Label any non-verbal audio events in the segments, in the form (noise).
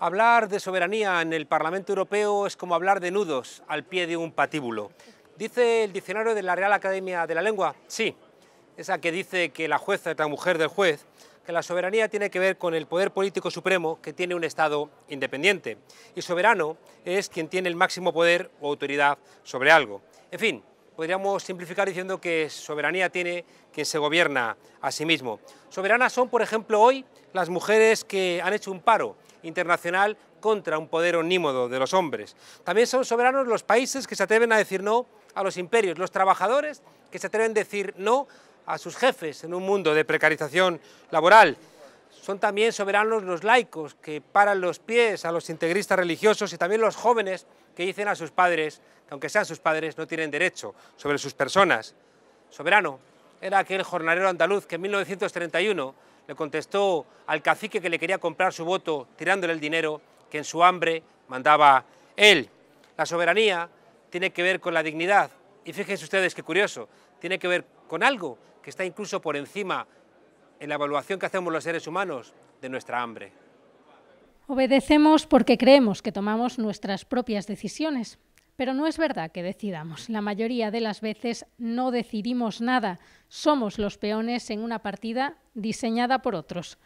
Hablar de soberanía en el Parlamento Europeo es como hablar de nudos al pie de un patíbulo. ¿Dice el diccionario de la Real Academia de la Lengua? Sí, esa que dice que la jueza es la mujer del juez, que la soberanía tiene que ver con el poder político supremo que tiene un Estado independiente. Y soberano es quien tiene el máximo poder o autoridad sobre algo. En fin, podríamos simplificar diciendo que soberanía tiene quien se gobierna a sí mismo. Soberanas son, por ejemplo, hoy las mujeres que han hecho un paro internacional contra un poder onímodo de los hombres. También son soberanos los países que se atreven a decir no a los imperios, los trabajadores que se atreven a decir no a sus jefes en un mundo de precarización laboral. Son también soberanos los laicos que paran los pies a los integristas religiosos y también los jóvenes que dicen a sus padres que aunque sean sus padres no tienen derecho sobre sus personas. Soberano era aquel jornalero andaluz que en 1931 le contestó al cacique que le quería comprar su voto tirándole el dinero que en su hambre mandaba él. La soberanía tiene que ver con la dignidad. Y fíjense ustedes qué curioso, tiene que ver con algo que está incluso por encima en la evaluación que hacemos los seres humanos de nuestra hambre. Obedecemos porque creemos que tomamos nuestras propias decisiones, pero no es verdad que decidamos. La mayoría de las veces no decidimos nada. Somos los peones en una partida diseñada por otros.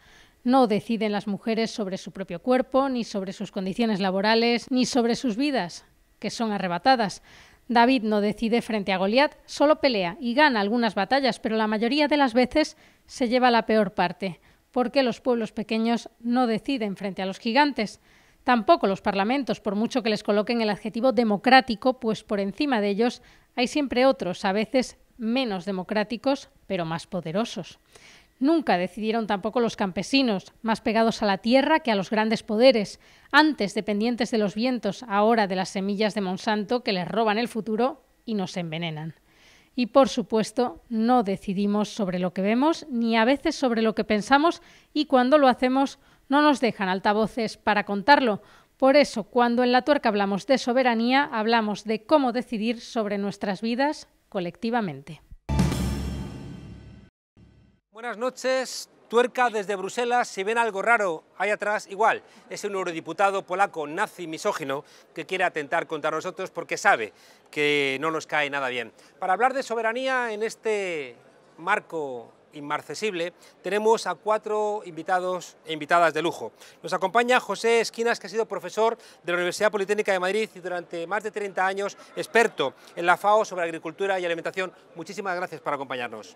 No deciden las mujeres sobre su propio cuerpo, ni sobre sus condiciones laborales, ni sobre sus vidas, que son arrebatadas. David no decide frente a Goliat, solo pelea y gana algunas batallas, pero la mayoría de las veces se lleva la peor parte, porque los pueblos pequeños no deciden frente a los gigantes. Tampoco los parlamentos, por mucho que les coloquen el adjetivo democrático, pues por encima de ellos hay siempre otros, a veces menos democráticos, pero más poderosos. Nunca decidieron tampoco los campesinos, más pegados a la tierra que a los grandes poderes, antes dependientes de los vientos, ahora de las semillas de Monsanto que les roban el futuro y nos envenenan. Y por supuesto, no decidimos sobre lo que vemos, ni a veces sobre lo que pensamos, y cuando lo hacemos, no nos dejan altavoces para contarlo. Por eso, cuando en la tuerca hablamos de soberanía, hablamos de cómo decidir sobre nuestras vidas colectivamente. Buenas noches, tuerca desde Bruselas. Si ven algo raro ahí atrás, igual. Es un eurodiputado polaco nazi misógino que quiere atentar contra nosotros porque sabe que no nos cae nada bien. Para hablar de soberanía en este marco inmarcesible, tenemos a cuatro invitados e invitadas de lujo. Nos acompaña José Esquinas, que ha sido profesor de la Universidad Politécnica de Madrid y durante más de 30 años experto en la FAO sobre agricultura y alimentación. Muchísimas gracias por acompañarnos.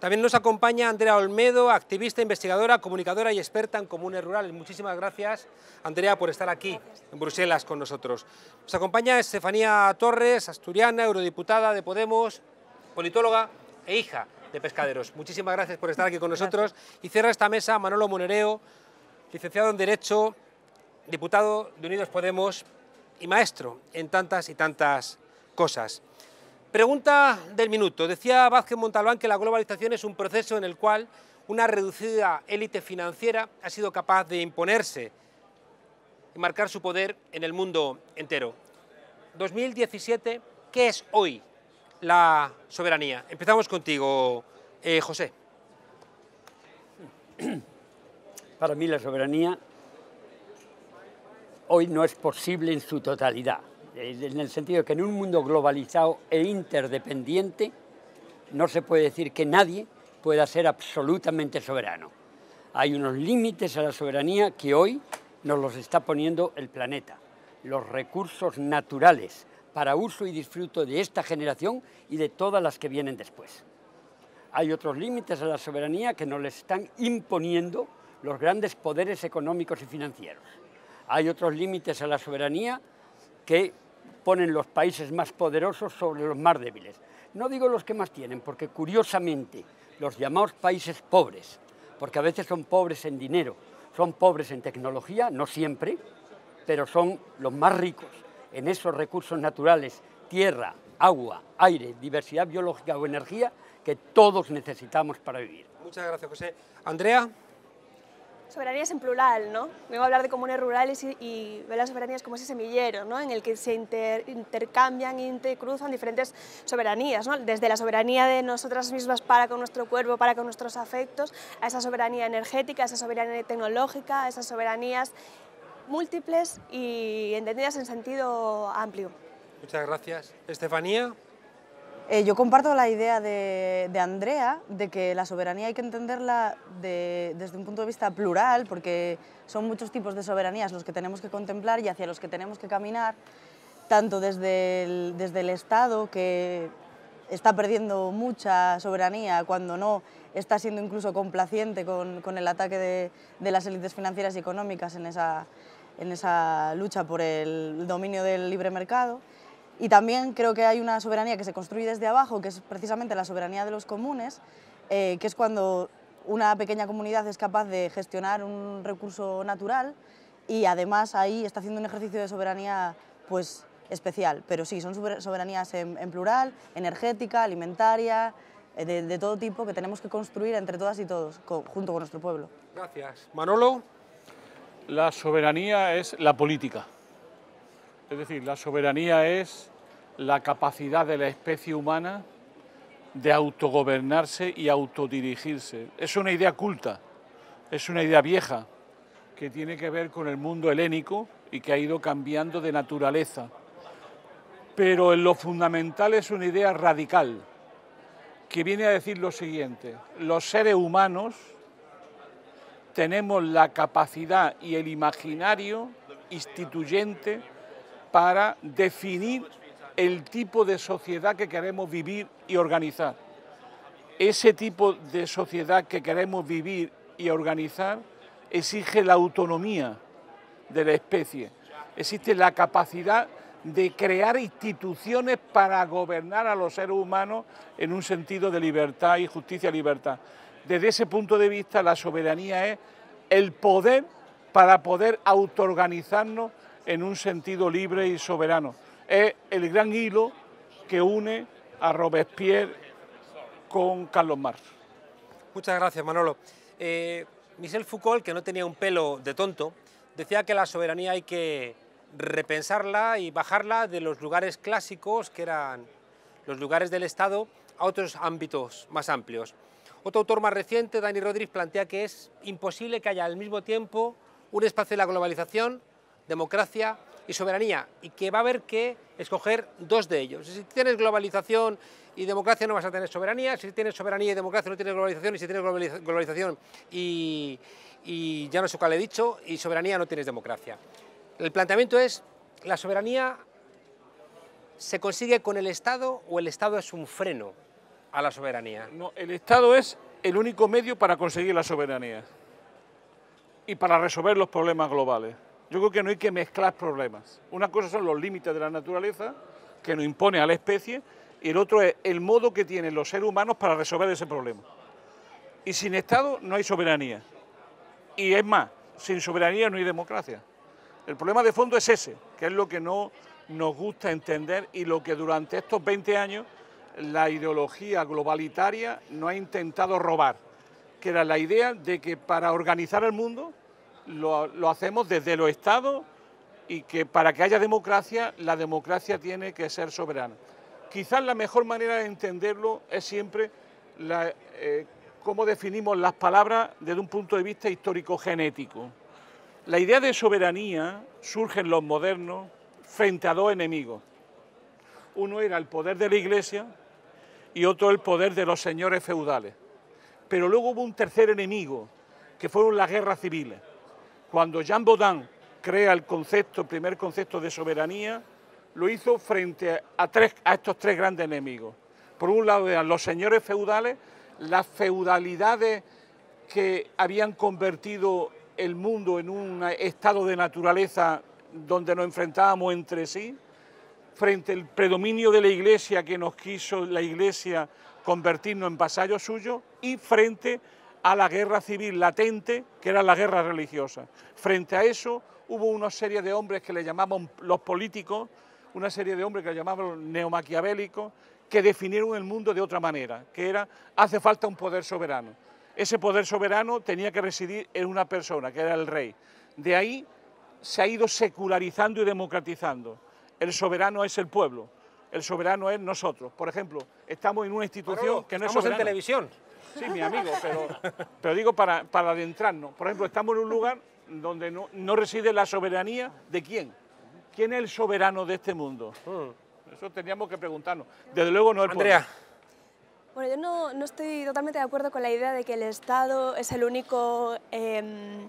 También nos acompaña Andrea Olmedo, activista, investigadora, comunicadora y experta en comunes rurales. Muchísimas gracias, Andrea, por estar aquí en Bruselas con nosotros. Nos acompaña Estefanía Torres, asturiana, eurodiputada de Podemos, politóloga e hija pescaderos. Muchísimas gracias por estar aquí con nosotros. Y cierra esta mesa Manolo Monereo, licenciado en Derecho, diputado de Unidos Podemos y maestro en tantas y tantas cosas. Pregunta del minuto. Decía Vázquez Montalbán que la globalización es un proceso en el cual una reducida élite financiera ha sido capaz de imponerse y marcar su poder en el mundo entero. 2017, ¿qué es hoy la soberanía. Empezamos contigo, eh, José. (clears throat) Para mí la soberanía hoy no es posible en su totalidad, eh, en el sentido de que en un mundo globalizado e interdependiente no se puede decir que nadie pueda ser absolutamente soberano. Hay unos límites a la soberanía que hoy nos los está poniendo el planeta, los recursos naturales, para uso y disfruto de esta generación y de todas las que vienen después. Hay otros límites a la soberanía que nos les están imponiendo los grandes poderes económicos y financieros. Hay otros límites a la soberanía que ponen los países más poderosos sobre los más débiles. No digo los que más tienen, porque curiosamente los llamados países pobres, porque a veces son pobres en dinero, son pobres en tecnología, no siempre, pero son los más ricos en esos recursos naturales, tierra, agua, aire, diversidad biológica o energía que todos necesitamos para vivir. Muchas gracias, José. Andrea. Soberanías en plural, ¿no? Vengo a hablar de comunes rurales y, y las soberanías como ese semillero, ¿no? En el que se intercambian intercambian, intercruzan diferentes soberanías, ¿no? Desde la soberanía de nosotras mismas para con nuestro cuerpo, para con nuestros afectos, a esa soberanía energética, a esa soberanía tecnológica, a esas soberanías múltiples y entendidas en sentido amplio. Muchas gracias. Estefanía. Eh, yo comparto la idea de, Andrea de que la soberanía hay que entenderla desde un punto de vista plural, porque son muchos tipos de soberanías los que tenemos que contemplar y hacia los que tenemos que caminar, tanto desde el, desde el Estado, que está perdiendo mucha soberanía cuando no está siendo incluso complaciente con, el ataque de, de las élites financieras y económicas en esa, en esa lucha por el dominio del libre mercado. Y también creo que hay una soberanía que se construye desde abajo, que es precisamente la soberanía de los comunes, eh, que es cuando una pequeña comunidad es capaz de gestionar un recurso natural y además ahí está haciendo un ejercicio de soberanía pues, especial. Pero sí, son soberanías en, plural, energética, alimentaria, eh, de, todo tipo que tenemos que construir entre todas y todos, junto con nuestro pueblo. Gracias. Manolo la soberanía es la política. Es decir, la soberanía es la capacidad de la especie humana de autogobernarse y autodirigirse. Es una idea culta, es una idea vieja que tiene que ver con el mundo helénico y que ha ido cambiando de naturaleza. Pero en lo fundamental es una idea radical que viene a decir lo siguiente, los seres humanos tenemos la capacidad y el imaginario instituyente para definir el tipo de sociedad que queremos vivir y organizar. Ese tipo de sociedad que queremos vivir y organizar exige la autonomía de la especie, existe la capacidad de crear instituciones para gobernar a los seres humanos en un sentido de libertad y justicia, libertad. Desde ese punto de vista, la soberanía es el poder para poder autoorganizarnos en un sentido libre y soberano. Es el gran hilo que une a Robespierre con Carlos Marx. Muchas gracias, Manolo. Eh, Michel Foucault, que no tenía un pelo de tonto, decía que la soberanía hay que repensarla y bajarla de los lugares clásicos, que eran los lugares del Estado, a otros ámbitos más amplios. Otro autor más reciente, Dani Rodríguez, plantea que es imposible que haya al mismo tiempo un espacio de la globalización, democracia y soberanía, y que va a haber que escoger dos de ellos. Si tienes globalización y democracia no vas a tener soberanía, si tienes soberanía y democracia no tienes globalización, y si tienes globalización y, ya no sé cuál he dicho, y soberanía no tienes democracia. El planteamiento es, la soberanía se consigue con el Estado o el Estado es un freno a la soberanía. No, el Estado es el único medio para conseguir la soberanía y para resolver los problemas globales. Yo creo que no hay que mezclar problemas. Una cosa son los límites de la naturaleza que nos impone a la especie y el otro es el modo que tienen los seres humanos para resolver ese problema. Y sin Estado no hay soberanía. Y es más, sin soberanía no hay democracia. El problema de fondo es ese, que es lo que no nos gusta entender y lo que durante estos 20 años la ideología globalitaria no ha intentado robar, que era la idea de que para organizar el mundo lo, hacemos desde los estados y que para que haya democracia, la democracia tiene que ser soberana. Quizás la mejor manera de entenderlo es siempre eh, cómo definimos las palabras desde un punto de vista histórico-genético. La idea de soberanía surge en los modernos frente a dos enemigos. Uno era el poder de la Iglesia y otro el poder de los señores feudales. Pero luego hubo un tercer enemigo, que fueron las guerras civiles. Cuando Jean Baudin crea el concepto, el primer concepto de soberanía, lo hizo frente a, a estos tres grandes enemigos. Por un lado eran los señores feudales, las feudalidades que habían convertido el mundo en un estado de naturaleza donde nos enfrentábamos entre sí, frente al predominio de la Iglesia que nos quiso la Iglesia convertirnos en vasallos suyos y frente a la guerra civil latente, que era la guerra religiosa. Frente a eso hubo una serie de hombres que le llamamos los políticos, una serie de hombres que le llamaban neomaquiavélicos, que definieron el mundo de otra manera, que era hace falta un poder soberano. Ese poder soberano tenía que residir en una persona, que era el rey. De ahí se ha ido secularizando y democratizando el soberano es el pueblo, el soberano es nosotros. Por ejemplo, estamos en una institución que no es soberana. en televisión. Sí, mi amigo, pero, digo para, adentrarnos. Por ejemplo, estamos en un lugar donde no, reside la soberanía de quién. ¿Quién es el soberano de este mundo? Hmm. Eso teníamos que preguntarnos. Desde luego no el Andrea. Bueno, yo no, estoy totalmente de acuerdo con la idea de que el Estado es el único... Em,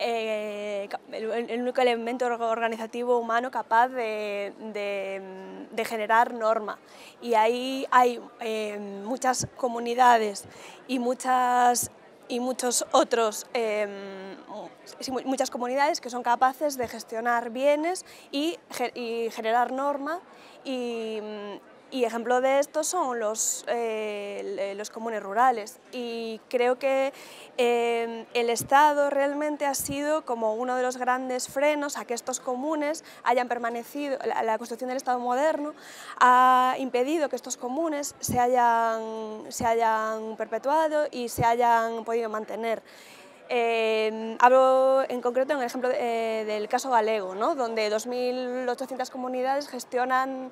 eh, el único elemento organizativo humano capaz de, generar norma. Y ahí hay eh, muchas comunidades y muchas y muchos otros, eh, muchas comunidades que son capaces de gestionar bienes y, y generar norma y, y ejemplo de esto son los, eh, eh, los comunes rurales. Y creo que em, el Estado realmente ha sido como uno de los grandes frenos a que estos comunes hayan permanecido, la, construcción del Estado moderno ha impedido que estos comunes se hayan, se hayan perpetuado y se hayan podido mantener. Em, hablo en concreto en el ejemplo eh, del caso galego, ¿no? donde 2.800 comunidades gestionan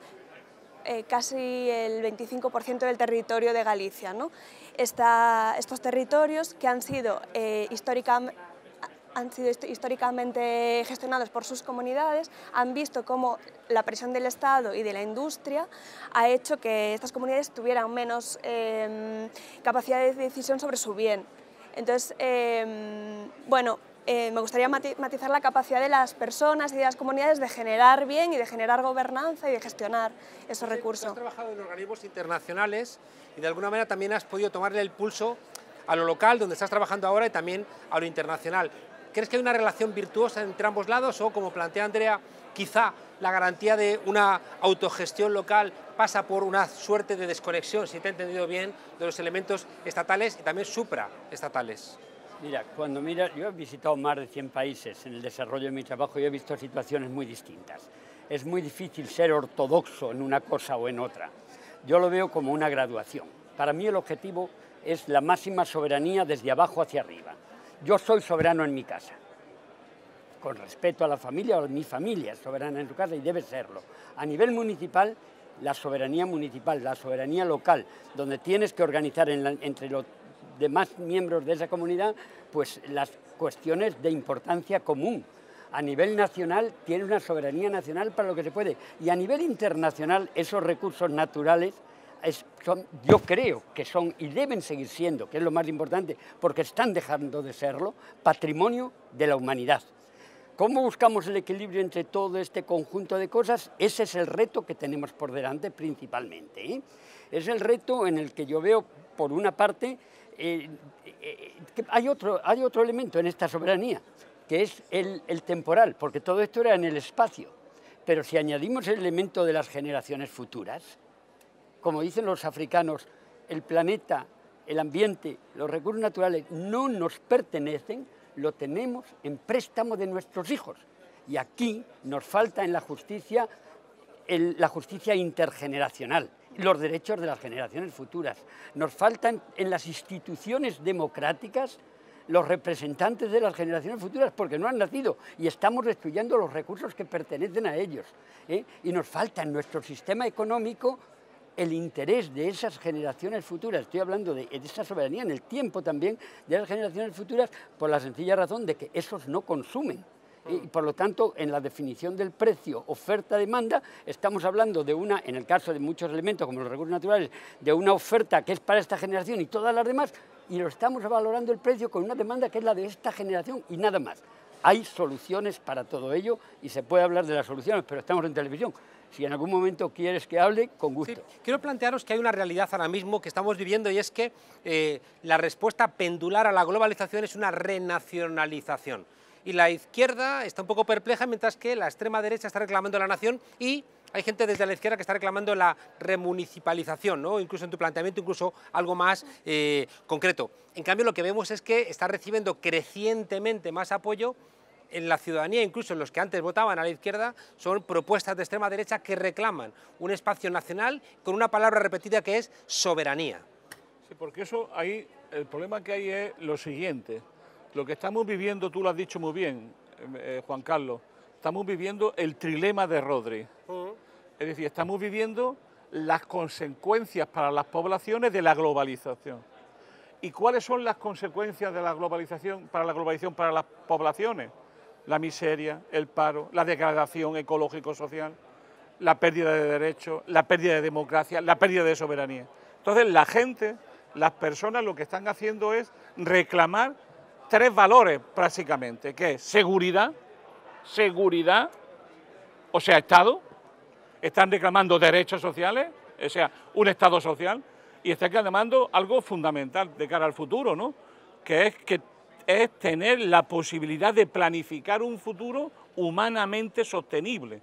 eh, casi el 25% del territorio de Galicia. estos territorios que han sido, eh, históricamente, gestionados por sus comunidades, han visto cómo la presión del Estado y de la industria ha hecho que estas comunidades tuvieran menos em, capacidad de decisión sobre su bien. Entonces, em, bueno, eh, me gustaría matizar la capacidad de las personas y de las comunidades de generar bien y de generar gobernanza y de gestionar esos recursos. Has trabajado en organismos internacionales y de alguna manera también has podido tomarle el pulso a lo local, donde estás trabajando ahora, y también a lo internacional. ¿Crees que hay una relación virtuosa entre ambos lados o, como plantea Andrea, quizá la garantía de una autogestión local pasa por una suerte de desconexión, si te he entendido bien, de los elementos estatales y también supraestatales? Mira, cuando mira, yo he visitado más de 100 países en el desarrollo de mi trabajo y he visto situaciones muy distintas. Es muy difícil ser ortodoxo en una cosa o en otra. Yo lo veo como una graduación. Para mí el objetivo es la máxima soberanía desde abajo hacia arriba. Yo soy soberano en mi casa, con respeto a la familia o mi familia es soberana en su casa y debe serlo. A nivel municipal, la soberanía municipal, la soberanía local, donde tienes que organizar entre los más miembros de esa comunidad, pues las cuestiones de importancia común. A nivel nacional tiene una soberanía nacional para lo que se puede y a nivel internacional esos recursos naturales son, yo creo que son y deben seguir siendo, que es lo más importante, porque están dejando de serlo, patrimonio de la humanidad. ¿Cómo buscamos el equilibrio entre todo este conjunto de cosas? Ese es el reto que tenemos por delante principalmente. ¿eh? Es el reto en el que yo veo, por una parte, eh, eh, eh, hay, otro, elemento en esta soberanía, que es el, temporal, porque todo esto era en el espacio. Pero si añadimos el elemento de las generaciones futuras, como dicen los africanos, el planeta, el ambiente, los recursos naturales no nos pertenecen, lo tenemos en préstamo de nuestros hijos. Y aquí nos falta en la justicia la justicia intergeneracional los derechos de las generaciones futuras. Nos faltan en las instituciones democráticas los representantes de las generaciones futuras porque no han nacido y estamos destruyendo los recursos que pertenecen a ellos. ¿eh? Y nos falta en nuestro sistema económico el interés de esas generaciones futuras, estoy hablando de, de esa soberanía en el tiempo también, de las generaciones futuras, por la sencilla razón de que esos no consumen. Y por lo tanto, en la definición del precio oferta-demanda, estamos hablando de una, en el caso de muchos elementos como los recursos naturales, de una oferta que es para esta generación y todas las demás, y lo estamos valorando el precio con una demanda que es la de esta generación y nada más. Hay soluciones para todo ello y se puede hablar de las soluciones, pero estamos en televisión. Si en algún momento quieres que hable, con gusto. quiero plantearos que hay una realidad ahora mismo que estamos viviendo y es que eh, la respuesta pendular a la globalización es una renacionalización y la izquierda está un poco perpleja, mientras que la extrema derecha está reclamando la nación y hay gente desde la izquierda que está reclamando la remunicipalización, ¿no? incluso en tu planteamiento, incluso algo más eh, concreto. En cambio, lo que vemos es que está recibiendo crecientemente más apoyo en la ciudadanía, incluso en los que antes votaban a la izquierda, son propuestas de extrema derecha que reclaman un espacio nacional con una palabra repetida que es soberanía. Sí, porque eso ahí, el problema que hay es lo siguiente. Lo que estamos viviendo, tú lo has dicho muy bien, eh, eh, Juan Carlos, estamos viviendo el trilema de Rodri. Es decir, estamos viviendo las consecuencias para las poblaciones de la globalización. ¿Y cuáles son las consecuencias de la globalización para la globalización para las poblaciones? La miseria, el paro, la degradación ecológico-social, la pérdida de derechos, la pérdida de democracia, la pérdida de soberanía. Entonces, la gente, las personas lo que están haciendo es reclamar tres valores prácticamente, que es seguridad, seguridad, o sea, Estado, están reclamando derechos sociales, o sea, un Estado social, y están reclamando algo fundamental de cara al futuro, ¿no? Que es que es tener la posibilidad de planificar un futuro humanamente sostenible.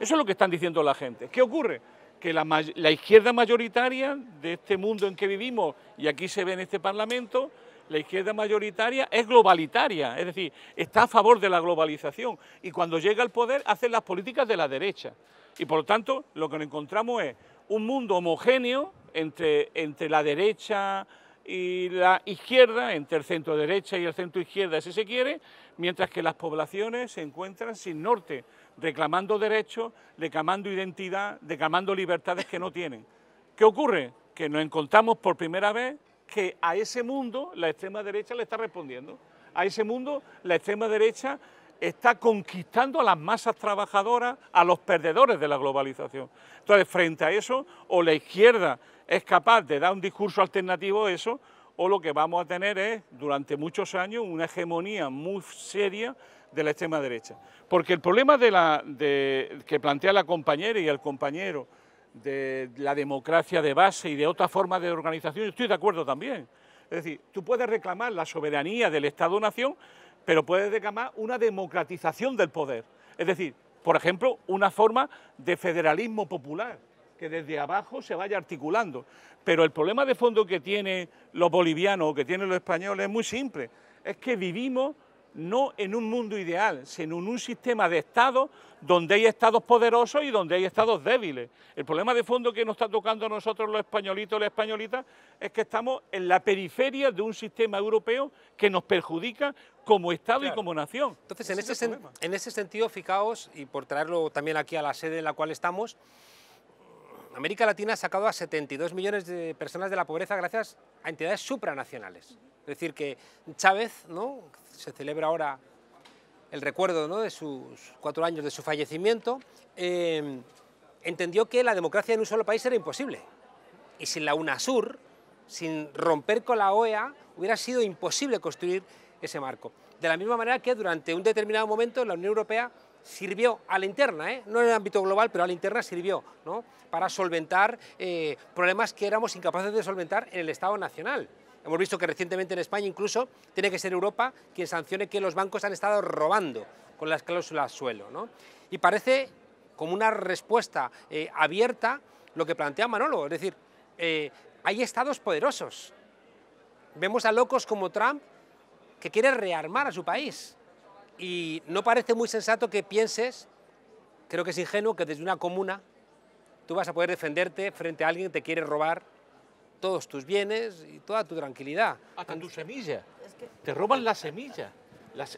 Eso es lo que están diciendo la gente. ¿Qué ocurre? Que la, la izquierda mayoritaria de este mundo en que vivimos, y aquí se ve en este Parlamento, la izquierda mayoritaria es globalitaria, es decir, está a favor de la globalización y cuando llega al poder hace las políticas de la derecha. Y por lo tanto, lo que nos encontramos es un mundo homogéneo entre, entre la derecha y la izquierda, entre el centro derecha y el centro izquierda, si se quiere, mientras que las poblaciones se encuentran sin norte, reclamando derechos, reclamando identidad, reclamando libertades que no tienen. ¿Qué ocurre? Que nos encontramos por primera vez que a ese mundo la extrema derecha le está respondiendo. A ese mundo la extrema derecha está conquistando a las masas trabajadoras, a los perdedores de la globalización. Entonces, frente a eso, o la izquierda es capaz de dar un discurso alternativo a eso, o lo que vamos a tener es, durante muchos años, una hegemonía muy seria de la extrema derecha. Porque el problema que plantea la compañera y el compañero de la democracia de base y de otra forma de organización, estoy de acuerdo también. Es decir, tú puedes reclamar la soberanía del Estado-Nación, pero puedes reclamar una democratización del poder. Es decir, por ejemplo, una forma de federalismo popular, que desde abajo se vaya articulando. Pero el problema de fondo que tienen los bolivianos o que tienen los españoles es muy simple, es que vivimos no en un mundo ideal, sino en un sistema de estados donde hay estados poderosos y donde hay estados débiles. El problema de fondo que nos está tocando a nosotros los españolitos y las españolitas es que estamos en la periferia de un sistema europeo que nos perjudica como Estado y como nación. Entonces, en ese, en ese sentido, fijaos, y por traerlo también aquí a la sede en la cual estamos, América Latina ha sacado a 72 millones de personas de la pobreza gracias a entidades supranacionales. Es decir, que Chávez, se celebra ahora el recuerdo de sus cuatro años de su fallecimiento, eh, entendió que la democracia en un solo país era imposible. Y sin la UNASUR, sin romper con la OEA, hubiera sido imposible construir ese marco. De la misma manera que durante un determinado momento la Unión Europea sirvió a la interna, ¿eh? no en el ámbito global, pero a la interna sirvió para solventar eh, problemas que éramos incapaces de solventar en el Estado nacional. Hemos visto que recientemente en España incluso tiene que ser Europa quien sancione que los bancos han estado robando con las cláusulas suelo. ¿no? Y parece como una respuesta eh, abierta lo que plantea Manolo, es decir, eh, hay estados poderosos. Vemos a locos como Trump que quiere rearmar a su país y no parece muy sensato que pienses, creo que es ingenuo, que desde una comuna tú vas a poder defenderte frente a alguien que te quiere robar todos tus bienes y toda tu tranquilidad. Hasta tu semilla... Te roban la semilla,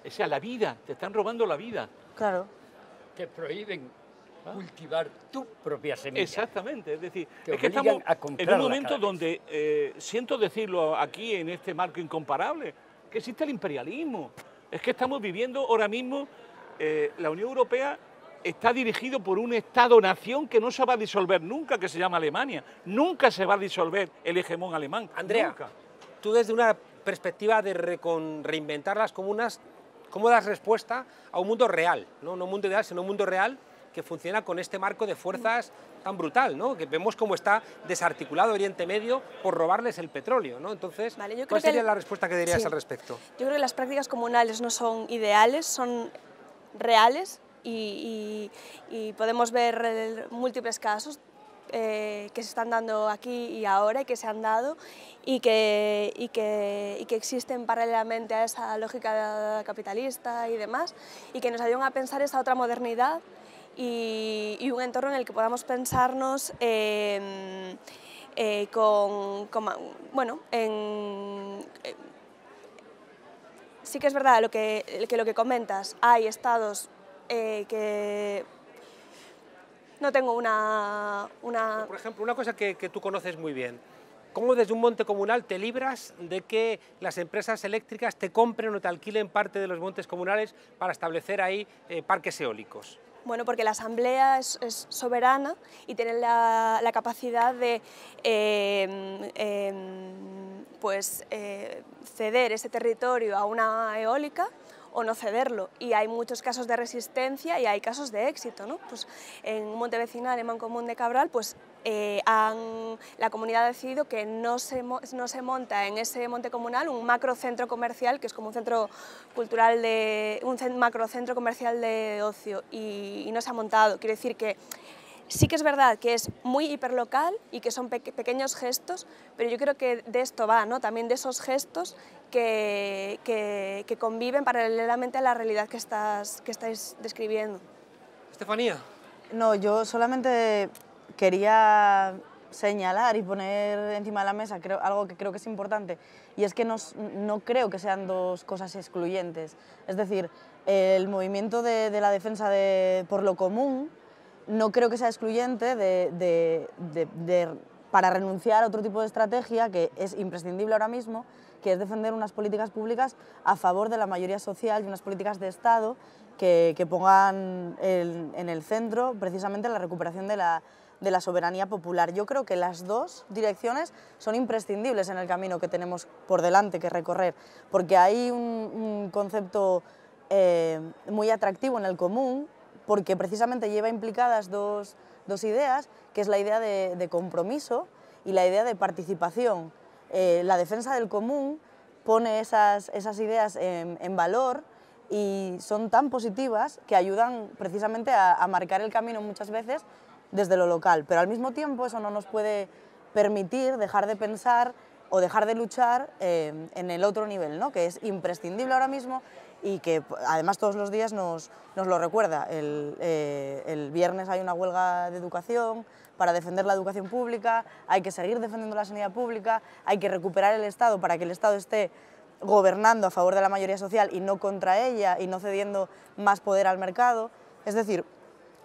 o sea, la vida, te están robando la vida. Claro. Te prohíben ¿Ah? cultivar tu propia semilla. Exactamente, es decir, es que estamos en un momento donde, eh, siento decirlo aquí en este marco incomparable, que existe el imperialismo. Es que estamos viviendo ahora mismo, eh, la Unión Europea está dirigido por un Estado-nación que no se va a disolver nunca, que se llama Alemania. Nunca se va a disolver el hegemón alemán. Andrea, tú desde una perspectiva de reinventar las comunas, ¿cómo das respuesta a un mundo real? No, no un mundo ideal, sino un mundo real que funciona con este marco de fuerzas tan brutal, ¿no? Que vemos cómo está desarticulado Oriente Medio por robarles el petróleo, Entonces, ¿cuál sería la respuesta que dirías al respecto? Yo creo que las prácticas comunales no son ideales, son reales, y, podemos ver múltiples casos eh, que se están dando aquí y ahora y que se han dado y que, que, existen paralelamente a esa lógica capitalista y demás y que nos ayudan a pensar esa otra modernidad y, un entorno en el que podamos pensarnos em, eh, con, bueno, en eh, sí que es verdad lo que, lo que comentas, hay estados eh, que no tengo una, Por ejemplo, una cosa que, tú conoces muy bien, ¿Cómo desde un monte comunal te libras de que las empresas eléctricas te compren o te alquilen parte de los montes comunales para establecer ahí eh, parques eólicos? Bueno, porque la Asamblea es, soberana y tiene la, capacidad de em, em, pues, eh, ceder ese territorio a una eólica o no cederlo. Y hay muchos casos de resistencia y hay casos de éxito. ¿no? Pues en Monte Vecinal, en Mancomún de Cabral, pues eh, la comunidad ha decidido que no se, no se monta en ese monte comunal un macrocentro comercial, que es como un centro cultural, de un macrocentro comercial de ocio, y, y no se ha montado. Quiere decir que Sí que es verdad que es muy hiperlocal y que son pequeños gestos, pero yo creo que de esto va, ¿no? también de esos gestos que, que, conviven paralelamente a la realidad que, estás, que estáis describiendo. Estefanía. No, yo solamente quería señalar y poner encima de la mesa algo que creo que es importante y es que no, creo que sean dos cosas excluyentes. Es decir, el movimiento de, la defensa por lo común no creo que sea excluyente para renunciar a otro tipo de estrategia que es imprescindible ahora mismo, que es defender unas políticas públicas a favor de la mayoría social y unas políticas de Estado que, pongan en el centro precisamente la recuperación de la, soberanía popular. Yo creo que las dos direcciones son imprescindibles en el camino que tenemos por delante que recorrer, porque hay un, concepto eh, muy atractivo en el común porque precisamente lleva implicadas dos, ideas, que es la idea de, compromiso y la idea de participación. Eh, la defensa del común pone esas, ideas en, valor y son tan positivas que ayudan precisamente a, marcar el camino muchas veces desde lo local, pero al mismo tiempo eso no nos puede permitir dejar de pensar o dejar de luchar eh, en el otro nivel, ¿no? que es imprescindible ahora mismo y que además todos los días nos, lo recuerda. Eh, el, viernes hay una huelga de educación para defender la educación pública, hay que seguir defendiendo la sanidad pública, hay que recuperar el Estado para que el Estado esté gobernando a favor de la mayoría social y no contra ella y no cediendo más poder al mercado. Es decir,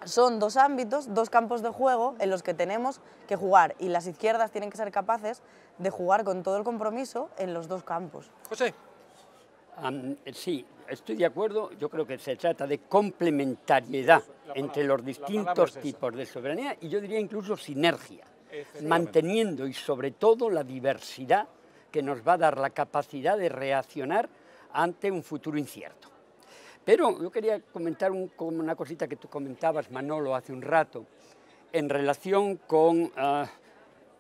son dos ámbitos, dos campos de juego en los que tenemos que jugar y las izquierdas tienen que ser capaces de jugar con todo el compromiso en los dos campos. José. sí, estoy de acuerdo, yo creo que se trata de complementariedad entre los distintos tipos de soberanía y yo diría incluso sinergia, manteniendo y sobre todo la diversidad que nos va a dar la capacidad de reaccionar ante un futuro incierto. Pero yo quería comentar una cosita que tú comentabas, Manolo, hace un rato, en relación con ah,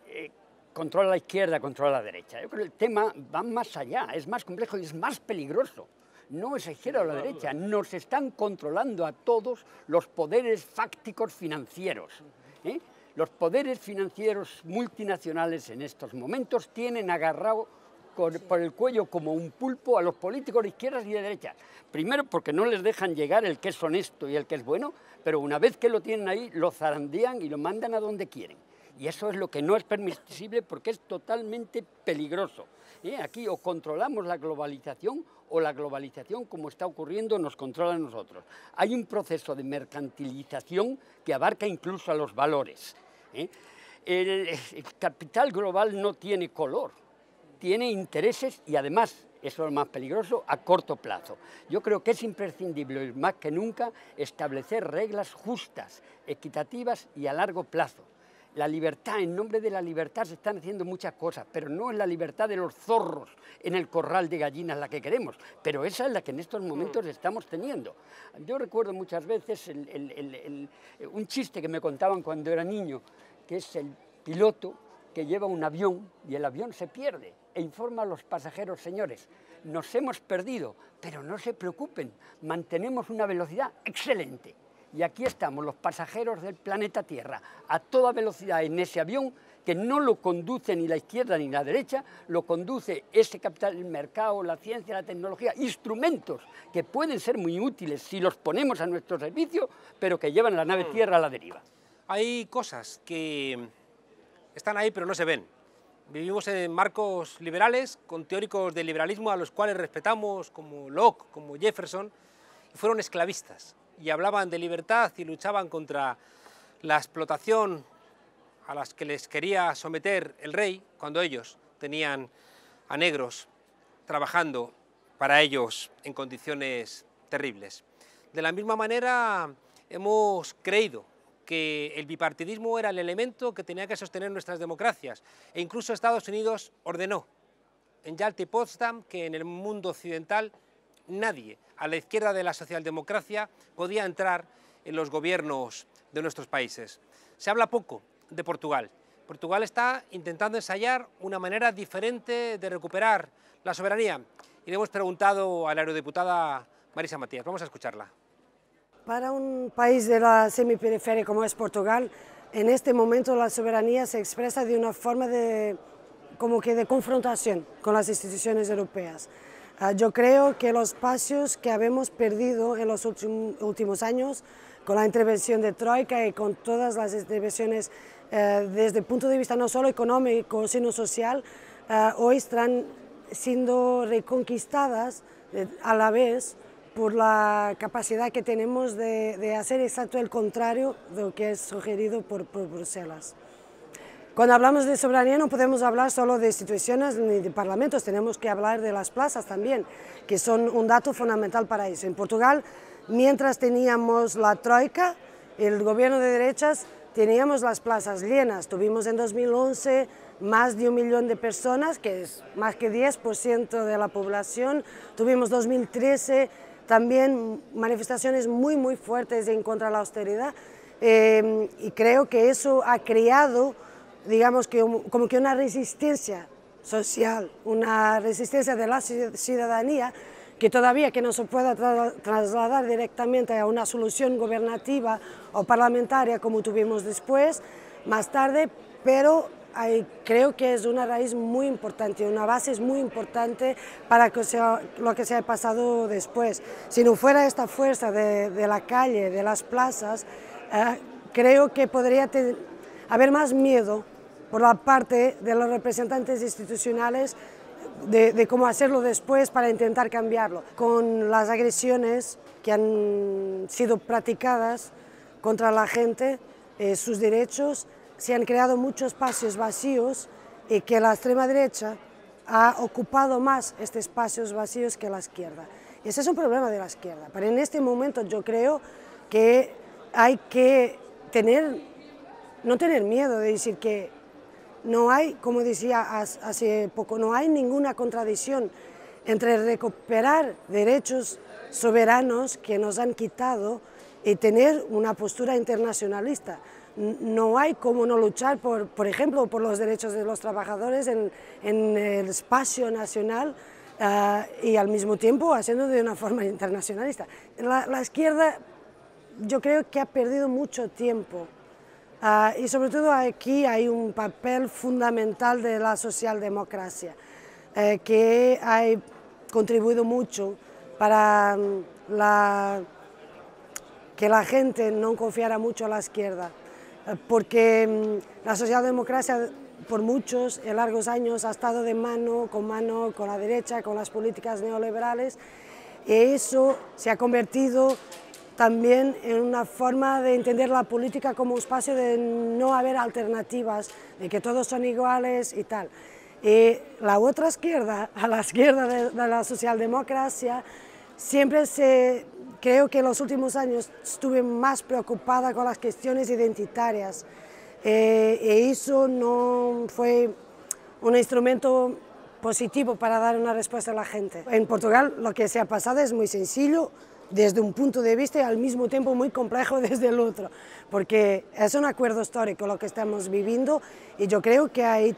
eh, control a la izquierda, control a la derecha. Yo creo que el tema va más allá, es más complejo y es más peligroso no es izquierda o la derecha, nos están controlando a todos los poderes fácticos financieros. ¿eh? Los poderes financieros multinacionales en estos momentos tienen agarrado por el cuello como un pulpo a los políticos de izquierdas y de derechas. Primero porque no les dejan llegar el que es honesto y el que es bueno, pero una vez que lo tienen ahí, lo zarandean y lo mandan a donde quieren. Y eso es lo que no es permisible porque es totalmente peligroso. ¿eh? Aquí o controlamos la globalización o la globalización, como está ocurriendo, nos controla a nosotros. Hay un proceso de mercantilización que abarca incluso a los valores. ¿eh? El, el capital global no tiene color, tiene intereses y además eso es lo más peligroso, a corto plazo. Yo creo que es imprescindible, más que nunca, establecer reglas justas, equitativas y a largo plazo. La libertad, en nombre de la libertad se están haciendo muchas cosas, pero no es la libertad de los zorros en el corral de gallinas la que queremos, pero esa es la que en estos momentos mm. estamos teniendo. Yo recuerdo muchas veces un chiste que me contaban cuando era niño, que es el piloto que lleva un avión y el avión se pierde e informa a los pasajeros, señores, nos hemos perdido, pero no se preocupen, mantenemos una velocidad excelente. Y aquí estamos, los pasajeros del planeta Tierra, a toda velocidad en ese avión que no lo conduce ni la izquierda ni la derecha, lo conduce ese capital, el mercado, la ciencia, la tecnología, instrumentos que pueden ser muy útiles si los ponemos a nuestro servicio, pero que llevan la nave mm. Tierra a la deriva. Hay cosas que están ahí pero no se ven. Vivimos en marcos liberales, con teóricos del liberalismo a los cuales respetamos, como Locke, como Jefferson, y fueron esclavistas y hablaban de libertad y luchaban contra la explotación a las que les quería someter el rey cuando ellos tenían a negros trabajando para ellos en condiciones terribles. De la misma manera hemos creído que el bipartidismo era el elemento que tenía que sostener nuestras democracias e incluso Estados Unidos ordenó en Yalta y Potsdam que en el mundo occidental nadie a la izquierda de la socialdemocracia podía entrar en los gobiernos de nuestros países. Se habla poco de Portugal. Portugal está intentando ensayar una manera diferente de recuperar la soberanía y le hemos preguntado a la eurodiputada Marisa Matías. Vamos a escucharla. Para un país de la semiperiferia como es Portugal, en este momento la soberanía se expresa de una forma como que de confrontación con las instituciones europeas. Ah, yo creo que los espacios que habemos perdido en los últimos años con la intervención de Troika y con todas las intervenciones eh, desde el punto de vista no solo económico, sino social, eh, hoy están siendo reconquistadas eh, a la vez por la capacidad que tenemos de, hacer exacto el contrario de lo que es sugerido por Bruselas. Cuando hablamos de soberanía no podemos hablar solo de instituciones ni de parlamentos, tenemos que hablar de las plazas también, que son un dato fundamental para eso. En Portugal, mientras teníamos la Troika, el gobierno de derechas, teníamos las plazas llenas. Tuvimos en 2011 más de un millón de personas, que es más que 10% de la población. Tuvimos 2013 también manifestaciones muy, muy fuertes en contra de la austeridad eh, y creo que eso ha creado digamos que como que una resistencia social, una resistencia de la ciudadanía que todavía que no se pueda trasladar directamente a una solución gobernativa o parlamentaria como tuvimos después, más tarde, pero hay, creo que es una raíz muy importante, una base muy importante para que lo que se ha pasado después. Si no fuera esta fuerza de, la calle, de las plazas, eh, creo que podría haber más miedo por la parte de los representantes institucionales de, cómo hacerlo después para intentar cambiarlo. Con las agresiones que han sido practicadas contra la gente, eh, sus derechos, se han creado muchos espacios vacíos y que la extrema derecha ha ocupado más estos espacios vacíos que la izquierda. Y ese es un problema de la izquierda. Pero en este momento yo creo que hay que tener, no tener miedo de decir que no hay, como decía hace poco, no hay ninguna contradicción entre recuperar derechos soberanos que nos han quitado y tener una postura internacionalista. No hay cómo no luchar, por, ejemplo, por los derechos de los trabajadores en, el espacio nacional ah, y al mismo tiempo haciendo de una forma internacionalista. la izquierda yo creo que ha perdido mucho tiempo Ah, y sobre todo aquí hay un papel fundamental de la socialdemocracia, eh, que ha contribuido mucho para mm, la, que la gente no confiara mucho a la izquierda, eh, porque mm, la socialdemocracia por muchos en largos años ha estado de mano con mano con la derecha, con las políticas neoliberales, y eso se ha convertido también en una forma de entender la política como un espacio de no haber alternativas, de que todos son iguales y tal. Y la otra izquierda, a la izquierda de, la socialdemocracia, siempre se, creo que en los últimos años estuve más preocupada con las cuestiones identitarias eh, y e eso no fue un instrumento positivo para dar una respuesta a la gente. En Portugal lo que se ha pasado es muy sencillo, desde un punto de vista y al mismo tiempo muy complejo (laughs) desde el otro, porque es un acuerdo histórico lo que estamos viviendo y yo creo que hay,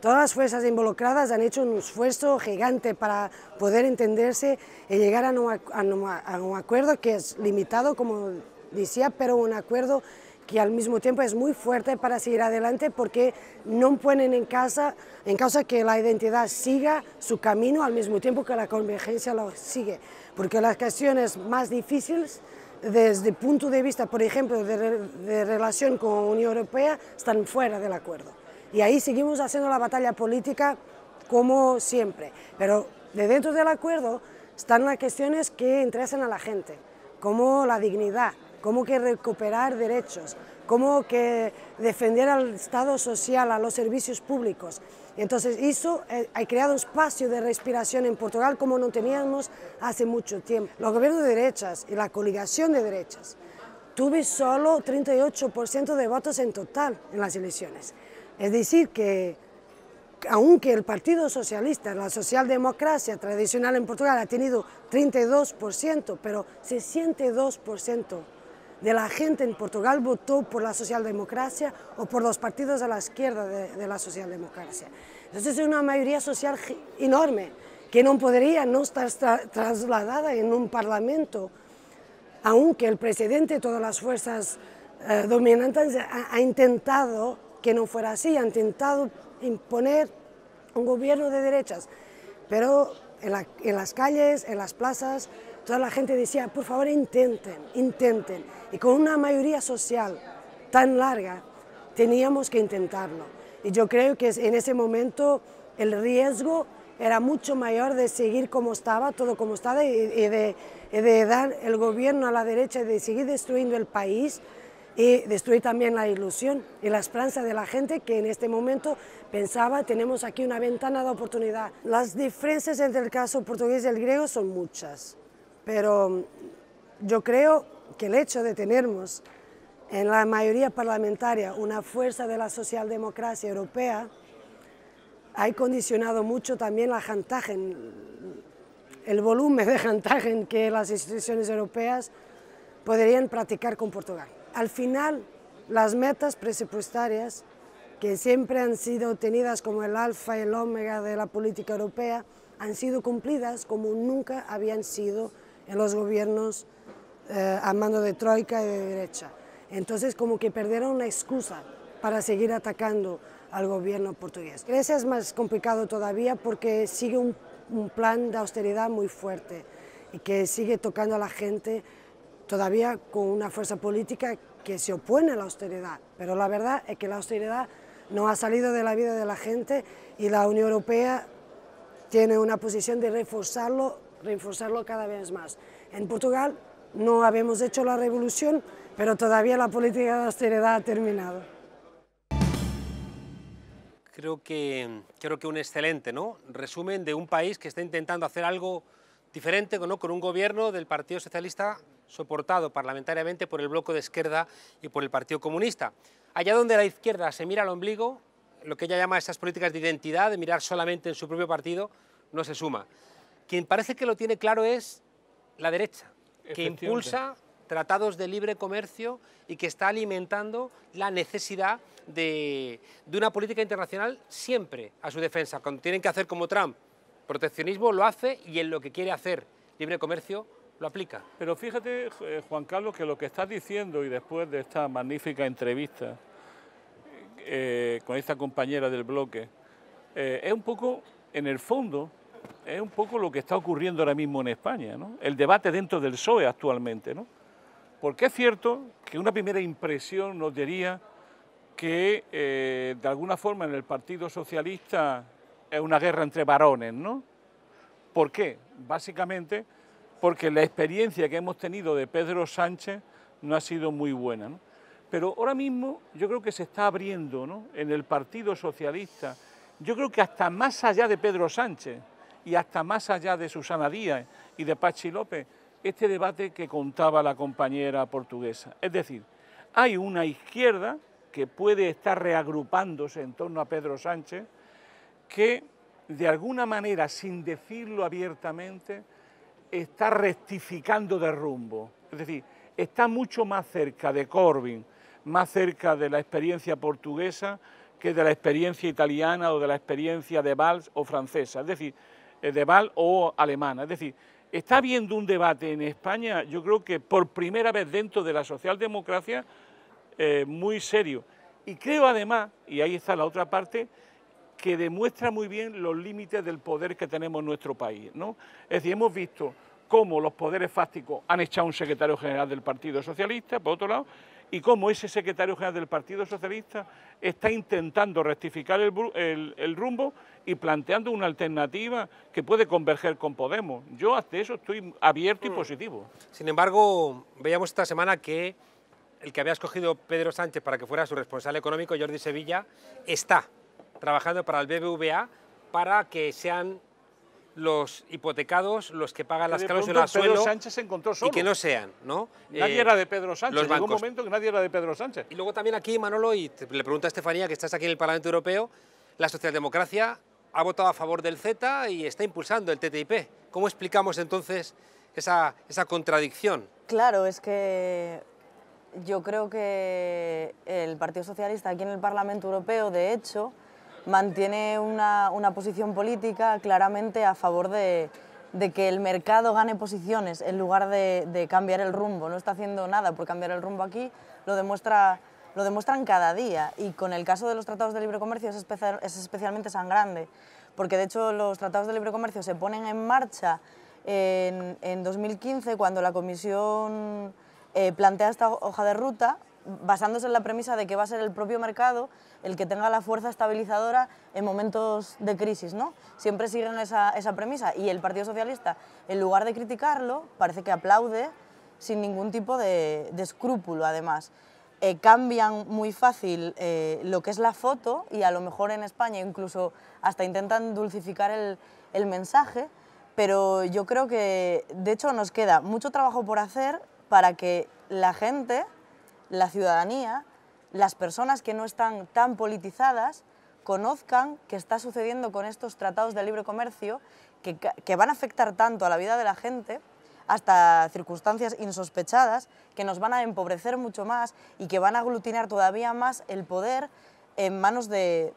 todas las fuerzas involucradas han hecho un esfuerzo gigante para poder entenderse y llegar a un, a un acuerdo que es limitado, como decía, pero un acuerdo que al mismo tiempo es muy fuerte para seguir adelante porque no ponen en casa en causa que la identidad siga su camino al mismo tiempo que la convergencia lo sigue porque las cuestiones más difíciles desde el punto de vista, por ejemplo, de, relación con la Unión Europea, están fuera del acuerdo. Y ahí seguimos haciendo la batalla política como siempre, pero de dentro del acuerdo están las cuestiones que interesan a la gente, como la dignidad, como que recuperar derechos, como que defender al Estado social, a los servicios públicos. Entonces, eso eh, ha creado un espacio de respiración en Portugal como no teníamos hace mucho tiempo. Los gobiernos de derechas y la coligación de derechas tuve solo 38% de votos en total en las elecciones. Es decir, que aunque el Partido Socialista, la socialdemocracia tradicional en Portugal ha tenido 32%, pero 62% de la gente en Portugal votó por la socialdemocracia o por los partidos de la izquierda de, la socialdemocracia. Entonces es una mayoría social enorme que no podría no estar trasladada en un parlamento, aunque el presidente y todas las fuerzas eh, dominantes ha, intentado que no fuera así, han intentado imponer un gobierno de derechas, pero en, las calles, en las plazas, Toda la gente decía, por favor intenten, intenten. Y con una mayoría social tan larga, teníamos que intentarlo. Y yo creo que en ese momento el riesgo era mucho mayor de seguir como estaba, todo como estaba, y, de, dar el gobierno a la derecha, de seguir destruyendo el país y destruir también la ilusión y la esperanza de la gente que en este momento pensaba tenemos aquí una ventana de oportunidad. Las diferencias entre el caso portugués y el griego son muchas. Pero yo creo que el hecho de tenernos en la mayoría parlamentaria una fuerza de la socialdemocracia europea ha condicionado mucho también la chantaje, el volumen de chantaje que las instituciones europeas podrían practicar con Portugal. Al final, las metas presupuestarias que siempre han sido tenidas como el alfa y el omega de la política europea, han sido cumplidas como nunca habían sido en los gobiernos eh, a mano de troika y de derecha. Entonces como que perdieron una excusa para seguir atacando al gobierno portugués. Grecia es más complicado todavía porque sigue un, un plan de austeridad muy fuerte y que sigue tocando a la gente todavía con una fuerza política que se opone a la austeridad. Pero la verdad es que la austeridad no ha salido de la vida de la gente y la Unión Europea tiene una posición de reforzarlo reforzarlo cada vez más. En Portugal no habíamos hecho la revolución, pero todavía la política de austeridad ha terminado. Creo que, creo que un excelente resumen de un país que está intentando hacer algo diferente con un gobierno del Partido Socialista soportado parlamentariamente por el bloque de izquierda y por el Partido Comunista. Allá donde la izquierda se mira al ombligo, lo que ella llama esas políticas de identidad, de mirar solamente en su propio partido, no se suma. Quien parece que lo tiene claro es la derecha, que impulsa tratados de libre comercio y que está alimentando la necesidad de, una política internacional siempre a su defensa. Cuando tienen que hacer como Trump proteccionismo, lo hace y en lo que quiere hacer libre comercio, lo aplica. Pero fíjate, eh, Juan Carlos, que lo que estás diciendo y después de esta magnífica entrevista eh, con esta compañera del bloque, eh, es un poco, en el fondo, es un poco lo que está ocurriendo ahora mismo en España, ¿no? el debate dentro del PSOE actualmente. ¿no? Porque es cierto que una primera impresión nos diría que eh, de alguna forma en el Partido Socialista es una guerra entre varones, ¿no? ¿Por qué? Básicamente porque la experiencia que hemos tenido de Pedro Sánchez no ha sido muy buena. ¿no? Pero ahora mismo yo creo que se está abriendo ¿no? en el Partido Socialista, yo creo que hasta más allá de Pedro Sánchez, y hasta más allá de Susana Díaz y de Pachi López, este debate que contaba la compañera portuguesa. Es decir, hay una izquierda que puede estar reagrupándose en torno a Pedro Sánchez, que de alguna manera, sin decirlo abiertamente, está rectificando de rumbo. Es decir, está mucho más cerca de Corbyn, más cerca de la experiencia portuguesa que de la experiencia italiana o de la experiencia de Valls o francesa. Es decir, eh, de Val o alemana. Es decir, está habiendo un debate en España, yo creo que por primera vez dentro de la socialdemocracia, eh, muy serio. Y creo además, y ahí está la otra parte, que demuestra muy bien los límites del poder que tenemos en nuestro país. ¿no? Es decir, hemos visto cómo los poderes fácticos han echado un secretario general del Partido Socialista, por otro lado, y cómo ese secretario general del Partido Socialista está intentando rectificar el, rumbo y planteando una alternativa que puede converger con Podemos. Yo hasta eso estoy abierto y mm. positivo. Sin embargo, veíamos esta semana que el que había escogido Pedro Sánchez para que fuera su responsable económico, Jordi Sevilla, está trabajando para el BBVA para que sean los hipotecados los que pagan las cláusulas suelo Pedro Sánchez encontró solo. y que no sean, ¿no? Nadie eh, era de Pedro Sánchez, En ningún momento que nadie era de Pedro Sánchez. Y luego también aquí, Manolo, y le pregunto a Estefanía, que estás aquí en el Parlamento Europeo, la socialdemocracia ha votado a favor del Z y está impulsando el TTIP. ¿Cómo explicamos entonces esa contradicción? Claro, es que yo creo que el Partido Socialista aquí en el Parlamento Europeo, de hecho, mantiene una, posición política claramente a favor de, que el mercado gane posiciones en lugar de, cambiar el rumbo. No está haciendo nada por cambiar el rumbo aquí, lo, lo demuestran cada día y con el caso de los tratados de libre comercio es, especialmente sangrante, porque de hecho los tratados de libre comercio se ponen en marcha en, 2015 cuando la Comisión eh, plantea esta hoja de ruta basándose en la premisa de que va a ser el propio mercado el que tenga la fuerza estabilizadora en momentos de crisis, ¿no? Siempre siguen esa, premisa y el Partido Socialista, en lugar de criticarlo, parece que aplaude sin ningún tipo de, escrúpulo, además. Eh, cambian muy fácil eh, lo que es la foto y a lo mejor en España incluso hasta intentan dulcificar el mensaje, pero yo creo que de hecho nos queda mucho trabajo por hacer para que la gente la ciudadanía, las personas que no están tan politizadas, conozcan qué está sucediendo con estos tratados de libre comercio que, van a afectar tanto a la vida de la gente hasta circunstancias insospechadas que nos van a empobrecer mucho más y que van a aglutinar todavía más el poder en manos de,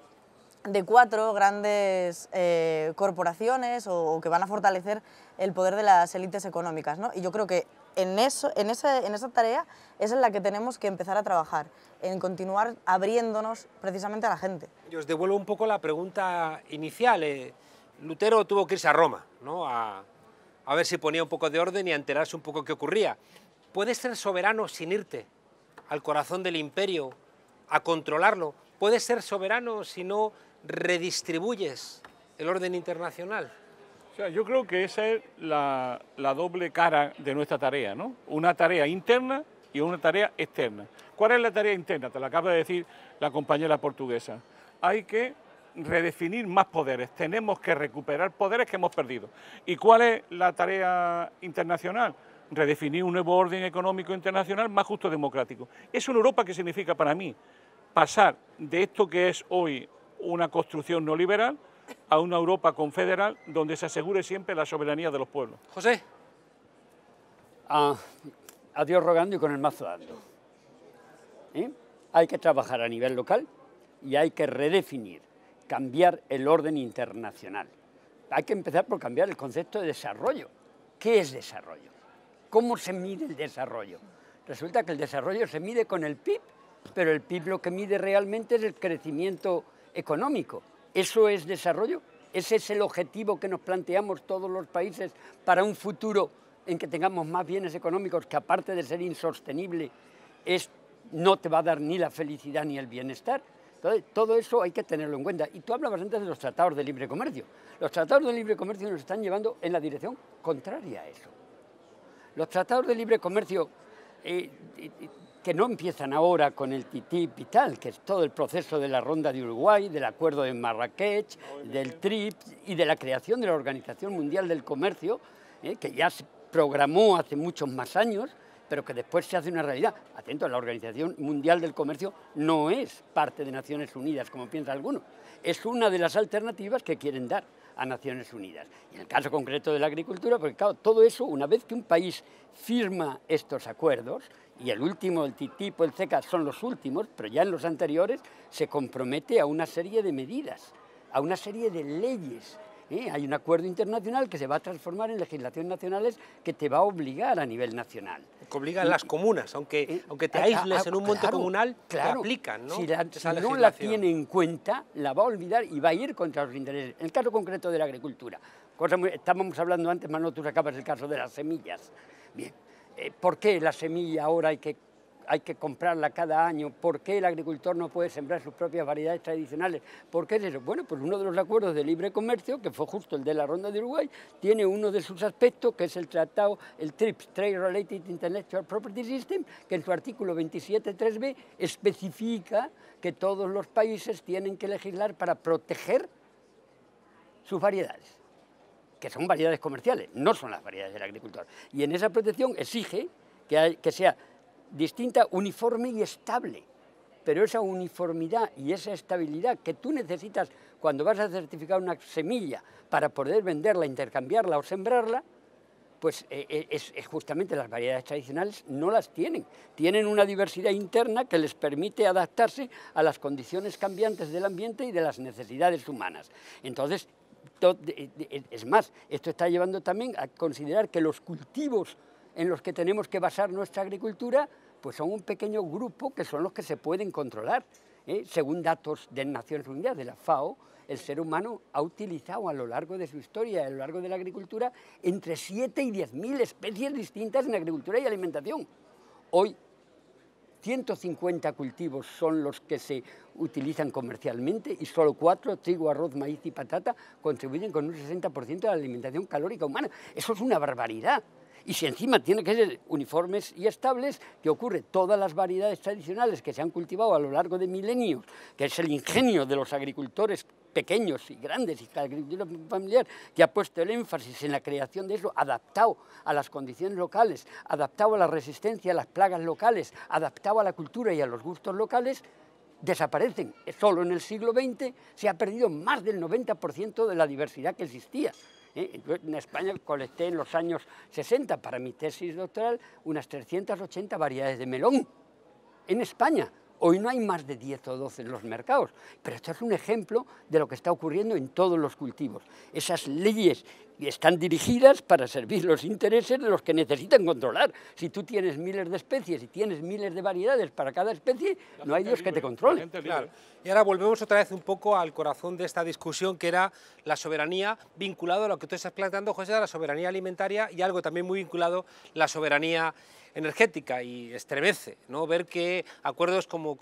cuatro grandes eh, corporaciones o, que van a fortalecer el poder de las élites económicas. ¿no? Y yo creo que en, eso, en, esa, en esa tarea es en la que tenemos que empezar a trabajar, en continuar abriéndonos precisamente a la gente. Yo os devuelvo un poco la pregunta inicial. Eh, Lutero tuvo que irse a Roma, ¿no? A, a ver si ponía un poco de orden y a enterarse un poco qué ocurría. Puedes ser soberano sin irte al corazón del imperio, a controlarlo. Puedes ser soberano si no redistribuyes el orden internacional yo creo que esa es la, doble cara de nuestra tarea, ¿no? Una tarea interna y una tarea externa. ¿Cuál es la tarea interna? Te la acaba de decir la compañera portuguesa. Hay que redefinir más poderes, tenemos que recuperar poderes que hemos perdido. ¿Y cuál es la tarea internacional? Redefinir un nuevo orden económico internacional más justo y democrático. Es una Europa que significa para mí pasar de esto que es hoy una construcción neoliberal a una Europa confederal donde se asegure siempre la soberanía de los pueblos. José. a ah, Dios rogando y con el mazo dando. ¿Eh? Hay que trabajar a nivel local y hay que redefinir, cambiar el orden internacional. Hay que empezar por cambiar el concepto de desarrollo. ¿Qué es desarrollo? ¿Cómo se mide el desarrollo? Resulta que el desarrollo se mide con el PIB, pero el PIB lo que mide realmente es el crecimiento económico ¿Eso es desarrollo? ¿Ese es el objetivo que nos planteamos todos los países para un futuro en que tengamos más bienes económicos que aparte de ser insostenible, es, no te va a dar ni la felicidad ni el bienestar? Entonces, todo eso hay que tenerlo en cuenta. Y tú hablabas antes de los tratados de libre comercio. Los tratados de libre comercio nos están llevando en la dirección contraria a eso. Los tratados de libre comercio eh, que no empiezan ahora con el TTIP y tal, que es todo el proceso de la ronda de Uruguay, del acuerdo de Marrakech, del TRIP y de la creación de la Organización Mundial del Comercio, eh, que ya se programó hace muchos más años, pero que después se hace una realidad. Atento, la Organización Mundial del Comercio no es parte de Naciones Unidas, como piensa alguno. Es una de las alternativas que quieren dar a Naciones Unidas. Y en el caso concreto de la agricultura, porque todo eso, una vez que un país firma estos acuerdos, y el último, el TTIP, el CECA, son los últimos, pero ya en los anteriores se compromete a una serie de medidas, a una serie de leyes ¿eh? Hay un acuerdo internacional que se va a transformar en legislación nacionales que te va a obligar a nivel nacional. Que obligan las comunas, aunque, eh, aunque te aísles en un monte comunal, te aplican, ¿no? Si, no la tiene en cuenta, la va a olvidar y va a ir contra los intereses. En el caso concreto de la agricultura, cosa hablando antes, no tú sacabas el caso de las semillas. Bien, eh, ¿por qué la semilla ahora hay que hay que comprarla cada año, por qué el agricultor no puede sembrar sus propias variedades tradicionales, por qué es eso. Bueno, pues uno de los acuerdos de libre comercio, que fue justo el de la Ronda de Uruguay, tiene uno de sus aspectos, que es el tratado, el TRIPS, Trade Related Intellectual Property System, que en su artículo 27.3b especifica que todos los países tienen que legislar para proteger sus variedades que son variedades comerciales, no son las variedades del agricultor. Y en esa protección exige que, que sea distinta, uniforme y estable. Pero esa uniformidad y esa estabilidad que tú necesitas cuando vas a certificar una semilla para poder venderla, intercambiarla o sembrarla, pues eh, eh, justamente las variedades tradicionales no las tienen. Tienen una diversidad interna que les permite adaptarse a las condiciones cambiantes del ambiente y de las necesidades humanas. Entonces, es más, esto está llevando también a considerar que los cultivos en los que tenemos que basar nuestra agricultura, pues son un pequeño grupo que son los que se pueden controlar. ¿eh? Según datos de Naciones Unidas, de la FAO, el ser humano ha utilizado a lo largo de su historia, a lo largo de la agricultura, entre 7 y 10 mil especies distintas en agricultura y alimentación. Hoy, 150 cultivos son los que se utilizan comercialmente y solo cuatro, trigo, arroz, maíz y patata, contribuyen con un 60% de la alimentación calórica humana. Eso es una barbaridad. Y si encima tiene que ser uniformes y estables, ¿qué ocurre? Todas las variedades tradicionales que se han cultivado a lo largo de milenios, que es el ingenio de los agricultores pequeños y grandes y agricultura familiar, que ha puesto el énfasis en la creación de eso, adaptado a las condiciones locales, adaptado a la resistencia a las plagas locales, adaptado a la cultura y a los gustos locales, desaparecen. Solo en el siglo XX se ha perdido más del 90% de la diversidad que existía. Yo ¿eh? en España colecté en los años 60 para mi tesis doctoral unas 380 variedades de melón en España. Hoy no hay más de 10 o 12 en los mercados, pero esto es un ejemplo de lo que está ocurriendo en todos los cultivos. Esas leyes están dirigidas para servir los intereses de los que necesitan controlar. Si tú tienes miles de especies y tienes miles de variedades para cada especie, no hay Dios que te controle. Y ahora volvemos otra vez un poco al corazón de esta discusión, que era la soberanía vinculado a lo que tú estás planteando, José, a la soberanía alimentaria y algo también muy vinculado, la soberanía energética y estremece ¿no? ver que acuerdos como,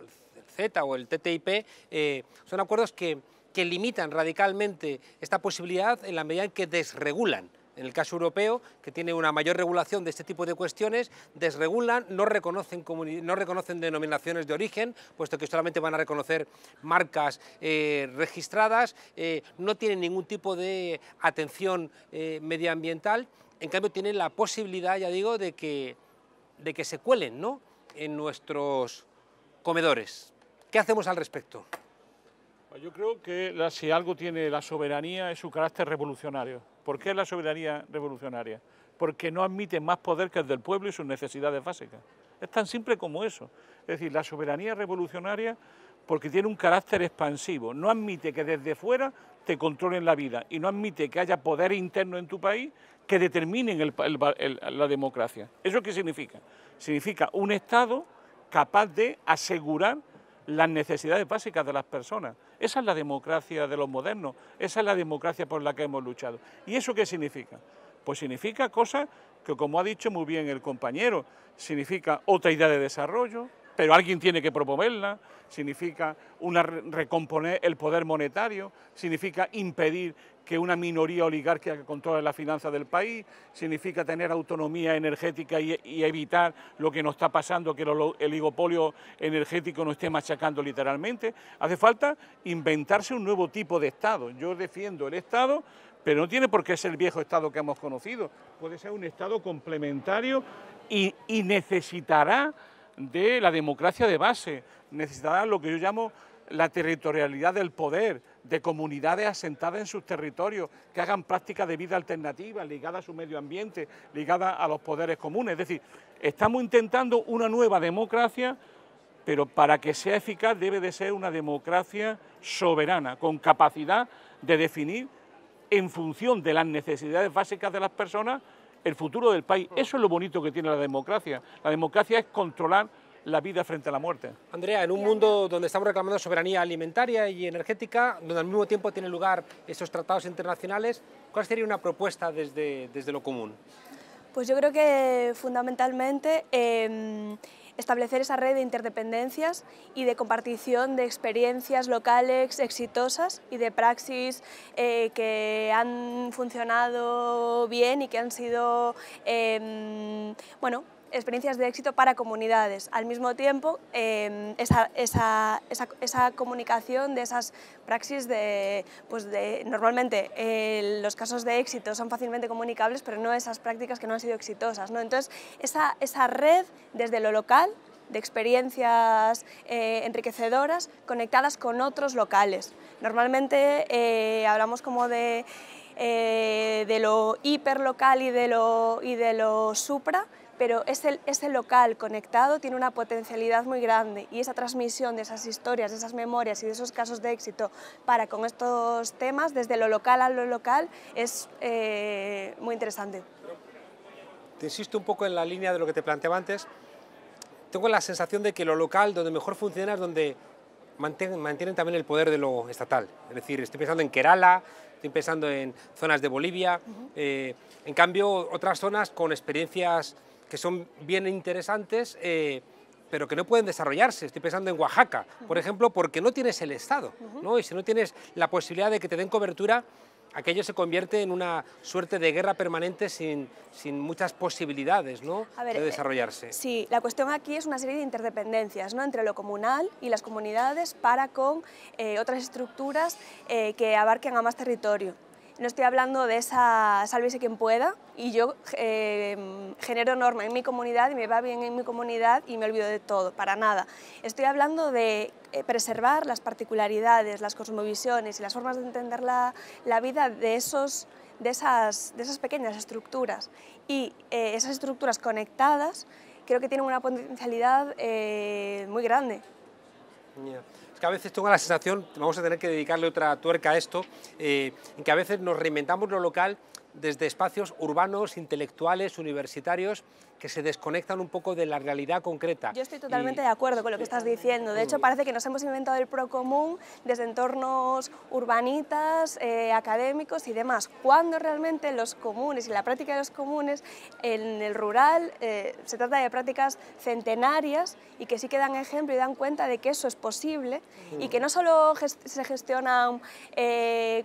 el Z o el TTIP eh, son acuerdos que, limitan radicalmente esta posibilidad en la medida en que desregulan en el caso europeo, que tiene una mayor regulación de este tipo de cuestiones, desregulan, no reconocen, no reconocen denominaciones de origen, puesto que solamente van a reconocer marcas eh, registradas, eh, no tienen ningún tipo de atención medioambiental en cambio tienen la posibilidad, ya digo, de que, de que se cuelen ¿no? en nuestros comedores. ¿Qué hacemos al respecto? Pues yo creo que si algo tiene la soberanía es su carácter revolucionario. ¿Por qué es la soberanía revolucionaria? Porque no admite más poder que el del pueblo y sus necesidades básicas. Es tan simple como eso. Es decir, la soberanía revolucionaria porque tiene un carácter expansivo. No admite que desde fuera te controlen la vida y no admite que haya poder interno en tu país que determine la democracia. ¿Eso qué significa? Significa un Estado capaz de asegurar las necesidades básicas de las personas. Esa es la democracia de los modernos, esa es la democracia por la que hemos luchado. ¿Y eso qué significa? Pues significa cosas que, como ha dicho muy bien el compañero, significa otra idea de desarrollo, pero alguien tiene que promoverla, significa recomponer el poder monetario, significa impedir que una minoría oligárquica controle la finanza del país, significa tener autonomía energética y, evitar lo que nos está pasando, que el oligopolio energético nos esté machacando literalmente. Hace falta inventarse un nuevo tipo de Estado. Yo defiendo el Estado, pero no tiene por qué ser el viejo Estado que hemos conocido. Puede ser un Estado complementario y necesitará de la democracia de base, necesitará lo que yo llamo la territorialidad del poder, de comunidades asentadas en sus territorios, que hagan prácticas de vida alternativa, ligada a su medio ambiente, ligada a los poderes comunes. Es decir, estamos intentando una nueva democracia, pero para que sea eficaz debe de ser una democracia soberana, con capacidad de definir en función de las necesidades básicas de las personas el futuro del país. Eso es lo bonito que tiene la democracia. La democracia es controlar la vida frente a la muerte. Andrea, en un mundo donde estamos reclamando soberanía alimentaria y energética, donde al mismo tiempo tienen lugar esos tratados internacionales, ¿cuál sería una propuesta desde, desde lo común? Pues yo creo que fundamentalmente em, establecer esa red de interdependencias y de compartición de experiencias locales exitosas y de praxis eh, que han funcionado bien y que han sido, em, bueno, experiencias de éxito para comunidades. Al mismo tiempo, em, esa, comunicación de esas praxis de, pues normalmente eh, los casos de éxito son fácilmente comunicables, pero no esas prácticas que no han sido exitosas. Entonces, esa, red desde lo local de experiencias eh, enriquecedoras conectadas con otros locales. Normalmente eh, hablamos como de, de lo hiperlocal y de lo, y de lo supra, pero ese, local conectado tiene una potencialidad muy grande y esa transmisión de esas historias, de esas memorias y de esos casos de éxito para con estos temas, desde lo local a lo local, es eh, muy interesante. Te insisto un poco en la línea de lo que te planteaba antes. Tengo la sensación de que lo local, donde mejor funciona, es donde mantienen, también el poder de lo estatal. Es decir, estoy pensando en Kerala, estoy pensando en zonas de Bolivia. Eh, en cambio, otras zonas con experiencias que son bien interesantes, eh, pero que no pueden desarrollarse. Estoy pensando en Oaxaca, por ejemplo, porque no tienes el Estado, Y si no tienes la posibilidad de que te den cobertura, aquello se convierte en una suerte de guerra permanente sin, muchas posibilidades ¿no? de eh, desarrollarse. sí, la cuestión aquí es una serie de interdependencias ¿no? entre lo comunal y las comunidades para con eh, otras estructuras que abarquen a más territorio. No estoy hablando de esa sálvese quien pueda y yo em, genero norma en mi comunidad y me va bien en mi comunidad y me olvido de todo, para nada. Estoy hablando de eh, preservar las particularidades, las cosmovisiones y las formas de entender la, vida de, esos, de, esas, de esas pequeñas estructuras y eh, esas estructuras conectadas creo que tienen una potencialidad eh, muy grande que a veces tengo la sensación, vamos a tener que dedicarle otra tuerca a esto, eh, en que a veces nos reinventamos lo local desde espacios urbanos, intelectuales, universitarios, que se desconectan un poco de la realidad concreta. Yo estoy totalmente de acuerdo con lo que estás eh, diciendo. De hecho, mm. parece que nos hemos inventado el pro común desde entornos urbanitas, eh, académicos y demás, cuando realmente los comunes y la práctica de los comunes en el rural eh, se trata de prácticas centenarias y que sí que dan ejemplo y dan cuenta de que eso es posible y que no mm. solo se gestionan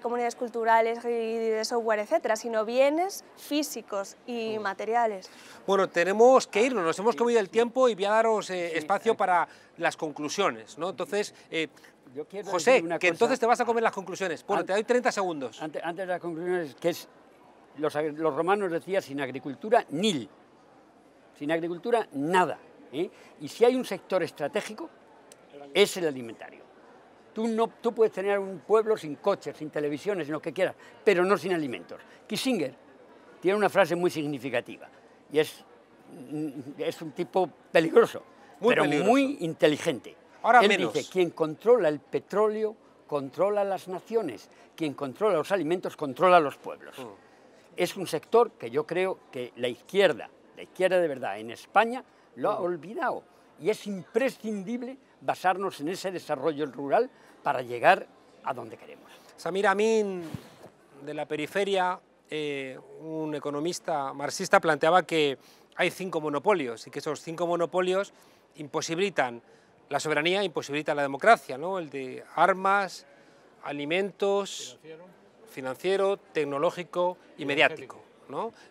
comunidades culturales y de software, etcétera, sino bienes físicos y mm. materiales. Bueno, tenemos que ah, irnos, nos hemos comido el tiempo y voy a daros eh, espacio para las conclusiones, ¿no? Entonces, eh, José, que entonces te vas a comer las conclusiones. Bueno, te doy 30 segundos. Antes, de las conclusiones, que es, los, romanos decían, sin agricultura, nil. Sin agricultura, nada. ¿eh? Y si hay un sector estratégico, es el alimentario. Tú, no, tú puedes tener un pueblo sin coches, sin televisiones, sin lo que quieras, pero no sin alimentos. Kissinger tiene una frase muy significativa y es Mm, es un tipo peligroso, pero muy inteligente. Ahora Él dice, quien controla el petróleo controla las naciones, quien controla los alimentos controla los pueblos. Mm. Es un sector que yo creo que la izquierda, la izquierda de verdad en España, lo ha mm. olvidado. Y es imprescindible basarnos en ese desarrollo rural para llegar a donde queremos. Samir Amin, de la periferia, eh, un economista marxista, planteaba que hay cinco monopolios y que esos cinco monopolios imposibilitan la soberanía, imposibilitan la democracia, ¿no? el de armas, alimentos, financiero, tecnológico y, mediático.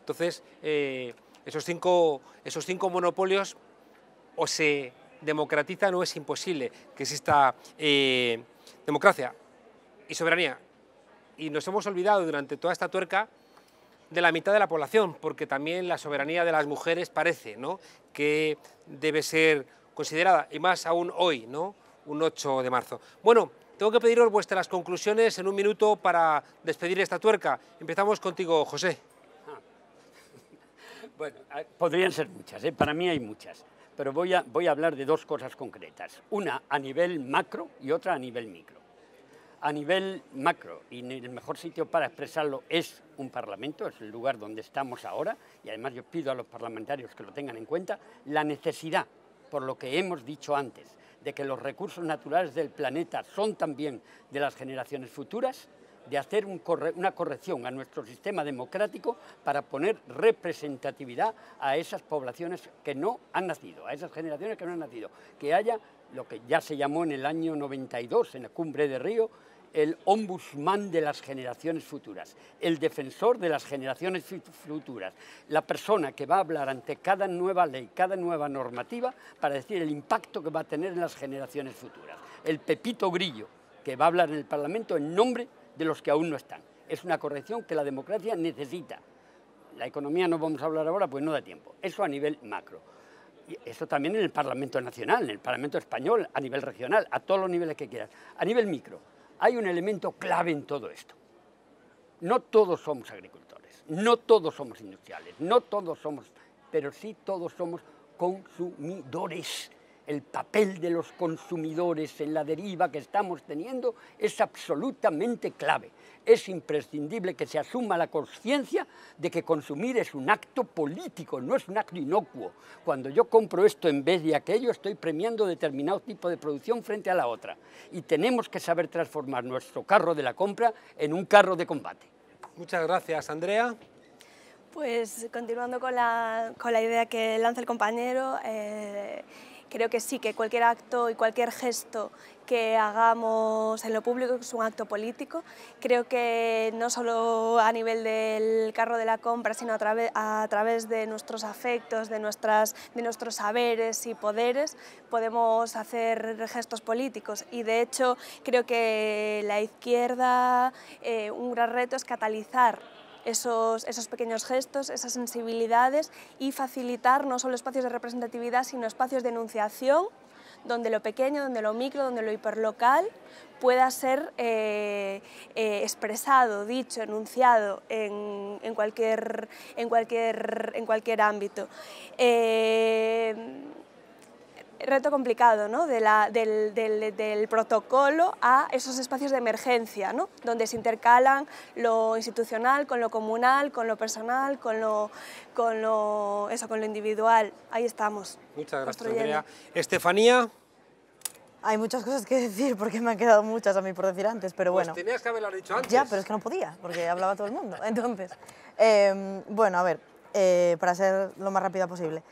Entonces, eh, esos, cinco, esos cinco monopolios o se democratizan o es imposible que exista eh, democracia y soberanía. Y nos hemos olvidado durante toda esta tuerca de la mitad de la población, porque también la soberanía de las mujeres parece que debe ser considerada, y más aún hoy, ¿no? un 8 de marzo. Bueno, tengo que pediros vuestras conclusiones en un minuto para despedir esta tuerca. Empezamos contigo, José. (laughs) Bueno, podrían ser muchas, ¿eh? para mí hay muchas, pero voy a, voy a hablar de dos cosas concretas, una a nivel macro y otra a nivel micro a nivel macro, y el mejor sitio para expresarlo es un parlamento, es el lugar donde estamos ahora, y además yo pido a los parlamentarios que lo tengan en cuenta, la necesidad, por lo que hemos dicho antes, de que los recursos naturales del planeta son también de las generaciones futuras, de hacer una corrección a nuestro sistema democrático para poner representatividad a esas poblaciones que no han nacido, a esas generaciones que no han nacido, que haya lo que ya se llamó en el año 92, en la cumbre de Río, el ombudsman de las generaciones futuras, el defensor de las generaciones futuras, la persona que va a hablar ante cada nueva ley, cada nueva normativa, para decir el impacto que va a tener en las generaciones futuras, el Pepito Grillo, que va a hablar en el Parlamento en nombre de los que aún no están. Es una corrección que la democracia necesita. La economía no vamos a hablar ahora, pues no da tiempo. Eso a nivel macro. Y eso también en el Parlamento Nacional, en el Parlamento Español, a nivel regional, a todos los niveles que quieras. A nivel micro, hay un elemento clave en todo esto. No todos somos agricultores, no todos somos industriales, no todos somos, pero sí todos somos consumidores el papel de los consumidores en la deriva que estamos teniendo es absolutamente clave. Es imprescindible que se asuma la conciencia de que consumir es un acto político, no es un acto inocuo. Cuando yo compro esto en vez de aquello, estoy premiando determinado tipo de producción frente a la otra. Y tenemos que saber transformar nuestro carro de la compra en un carro de combate. Muchas gracias, Andrea. Pues continuando con la, idea que lanza el compañero, eh, creo que sí, que cualquier acto y cualquier gesto que hagamos en lo público, es un acto político. Creo que no solo a nivel del carro de la compra, sino a, través, a través de nuestros afectos, de, nuestras, de nuestros saberes y poderes, podemos hacer gestos políticos. Y de hecho, creo que la izquierda, eh, un gran reto es catalizar esos, pequeños gestos, esas sensibilidades y facilitar no solo espacios de representatividad, sino espacios de enunciación donde lo pequeño, donde lo micro, donde lo hiperlocal pueda ser eh, eh, expresado, dicho, enunciado en, cualquier, en, cualquier, en cualquier ámbito. Eh, reto complicado, ¿no? del, protocolo a esos espacios de emergencia, ¿no? donde se intercalan lo institucional con lo comunal, con lo personal, con lo, con lo, eso, con lo individual. Ahí estamos. Muchas gracias, Andrea. Estefanía. Hay muchas cosas que decir porque me han quedado muchas a mí por decir antes, pero pues bueno. tenías que haberlo dicho antes. Ya, pero es que no podía, porque hablaba todo el mundo. (laughs) Entonces, em, bueno, a ver, eh, para ser lo más rápida posible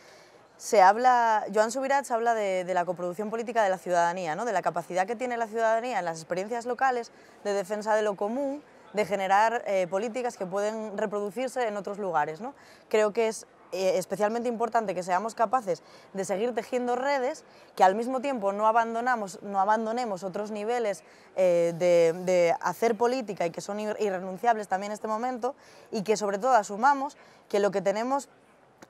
se habla, Joan Subirats habla de, la coproducción política de la ciudadanía, ¿no? de la capacidad que tiene la ciudadanía en las experiencias locales de defensa de lo común, de generar eh, políticas que pueden reproducirse en otros lugares. ¿no? Creo que es eh, especialmente importante que seamos capaces de seguir tejiendo redes, que al mismo tiempo no, abandonamos, no abandonemos otros niveles eh, de, de hacer política y que son irrenunciables también en este momento y que sobre todo asumamos que lo que tenemos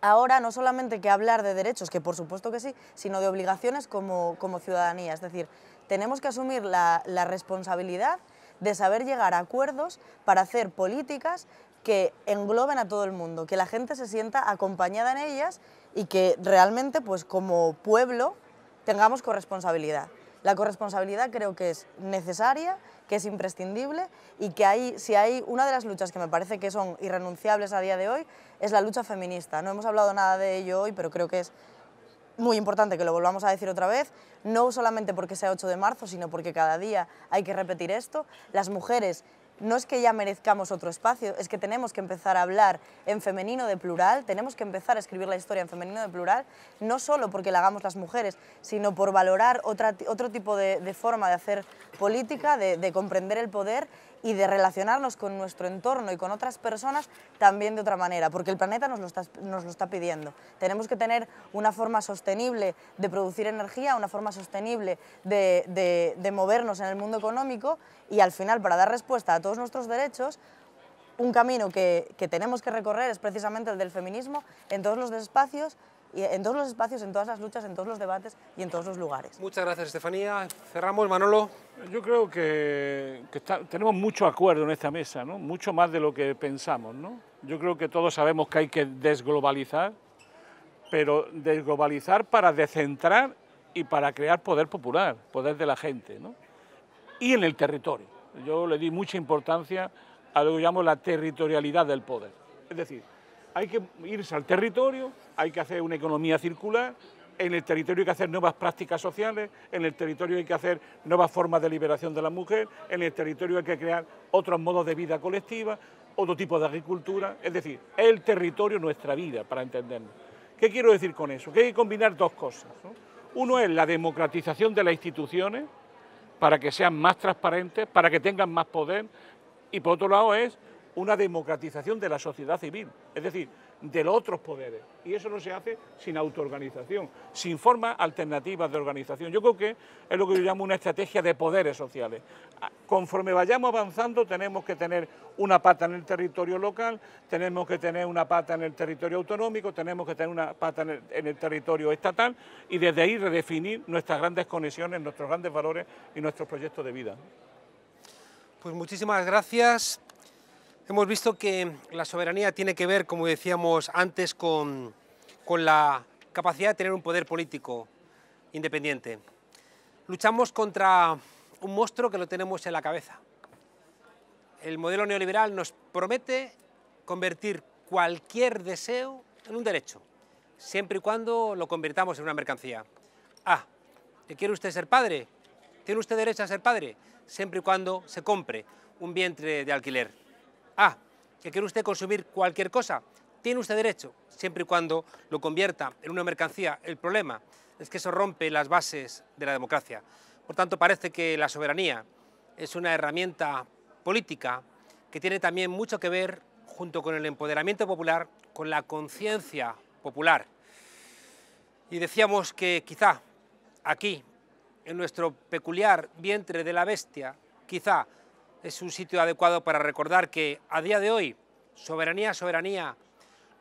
ahora no solamente que hablar de derechos, que por supuesto que sí, sino de obligaciones como, ciudadanía. Es decir, tenemos que asumir la, la responsabilidad de saber llegar a acuerdos para hacer políticas que engloben a todo el mundo, que la gente se sienta acompañada en ellas y que realmente, pues como pueblo, tengamos corresponsabilidad. La corresponsabilidad creo que es necesaria, que es imprescindible y que hay, si hay una de las luchas que me parece que son irrenunciables a día de hoy, es la lucha feminista. No hemos hablado nada de ello hoy, pero creo que es muy importante que lo volvamos a decir otra vez, no solamente porque sea 8 de marzo, sino porque cada día hay que repetir esto. Las mujeres no es que ya merezcamos otro espacio, es que tenemos que empezar a hablar en femenino de plural, tenemos que empezar a escribir la historia en femenino de plural, no solo porque la hagamos las mujeres, sino por valorar otro tipo de, forma de hacer política, de comprender el poder y de relacionarnos con nuestro entorno y con otras personas también de otra manera, porque el planeta nos lo está, nos lo está pidiendo. Tenemos que tener una forma sostenible de producir energía, una forma sostenible de, movernos en el mundo económico y al final, para dar respuesta a todos nuestros derechos, un camino que, que tenemos que recorrer es precisamente el del feminismo en todos los espacios en todos los espacios, en todas las luchas, en todos los debates y en todos los lugares. Muchas gracias, Estefanía. Cerramos, Manolo. Yo creo que, tenemos mucho acuerdo en esta mesa, mucho más de lo que pensamos. ¿no? Yo creo que todos sabemos que hay que desglobalizar, pero desglobalizar para descentrar y para crear poder popular, poder de la gente, y en el territorio. Yo le di mucha importancia a lo que llamo la territorialidad del poder. Es decir, hay que irse al territorio, hay que hacer una economía circular, en el territorio hay que hacer nuevas prácticas sociales, en el territorio hay que hacer nuevas formas de liberación de la mujer, en el territorio hay que crear otros modos de vida colectiva, otro tipo de agricultura, es decir, el territorio nuestra vida, para entendernos. ¿Qué quiero decir con eso? Que hay que combinar dos cosas. Uno es la democratización de las instituciones, para que sean más transparentes, para que tengan más poder, y por otro lado es una democratización de la sociedad civil, es decir, de los otros poderes. Y eso no se hace sin autoorganización, sin formas alternativas de organización. Yo creo que es lo que yo llamo una estrategia de poderes sociales. Ah, conforme vayamos avanzando tenemos que tener una pata en el territorio local, tenemos que tener una pata en el territorio autonómico, tenemos que tener una pata en el, territorio estatal y desde ahí redefinir nuestras grandes conexiones, nuestros grandes valores y nuestros proyectos de vida. Pues muchísimas gracias. Hemos visto que la soberanía tiene que ver, como decíamos antes, con, con la capacidad de tener un poder político independiente. Luchamos contra un monstruo que lo tenemos en la cabeza. El modelo neoliberal nos promete convertir cualquier deseo en un derecho, siempre y cuando lo convirtamos en una mercancía. Ah, ¿quiere usted ser padre? ¿Tiene usted derecho a ser padre? Siempre y cuando se compre un vientre de alquiler. Ah, que quiere usted consumir cualquier cosa, tiene usted derecho, siempre y cuando lo convierta en una mercancía. El problema es que eso rompe las bases de la democracia. Por tanto, parece que la soberanía es una herramienta política que tiene también mucho que ver, junto con el empoderamiento popular, con la conciencia popular. Y decíamos que quizá aquí, en nuestro peculiar vientre de la bestia, quizá es un sitio adecuado para recordar que a día de hoy soberanía, soberanía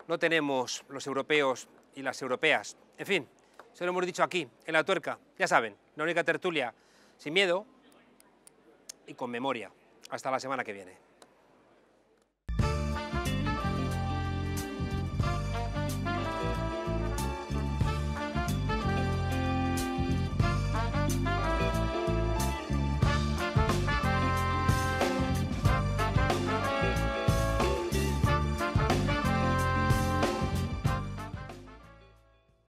no tenemos los europeos y las europeas. En fin, se lo hemos dicho aquí, en La Tuerca, ya saben, la única tertulia sin miedo y con memoria. Hasta la semana que viene.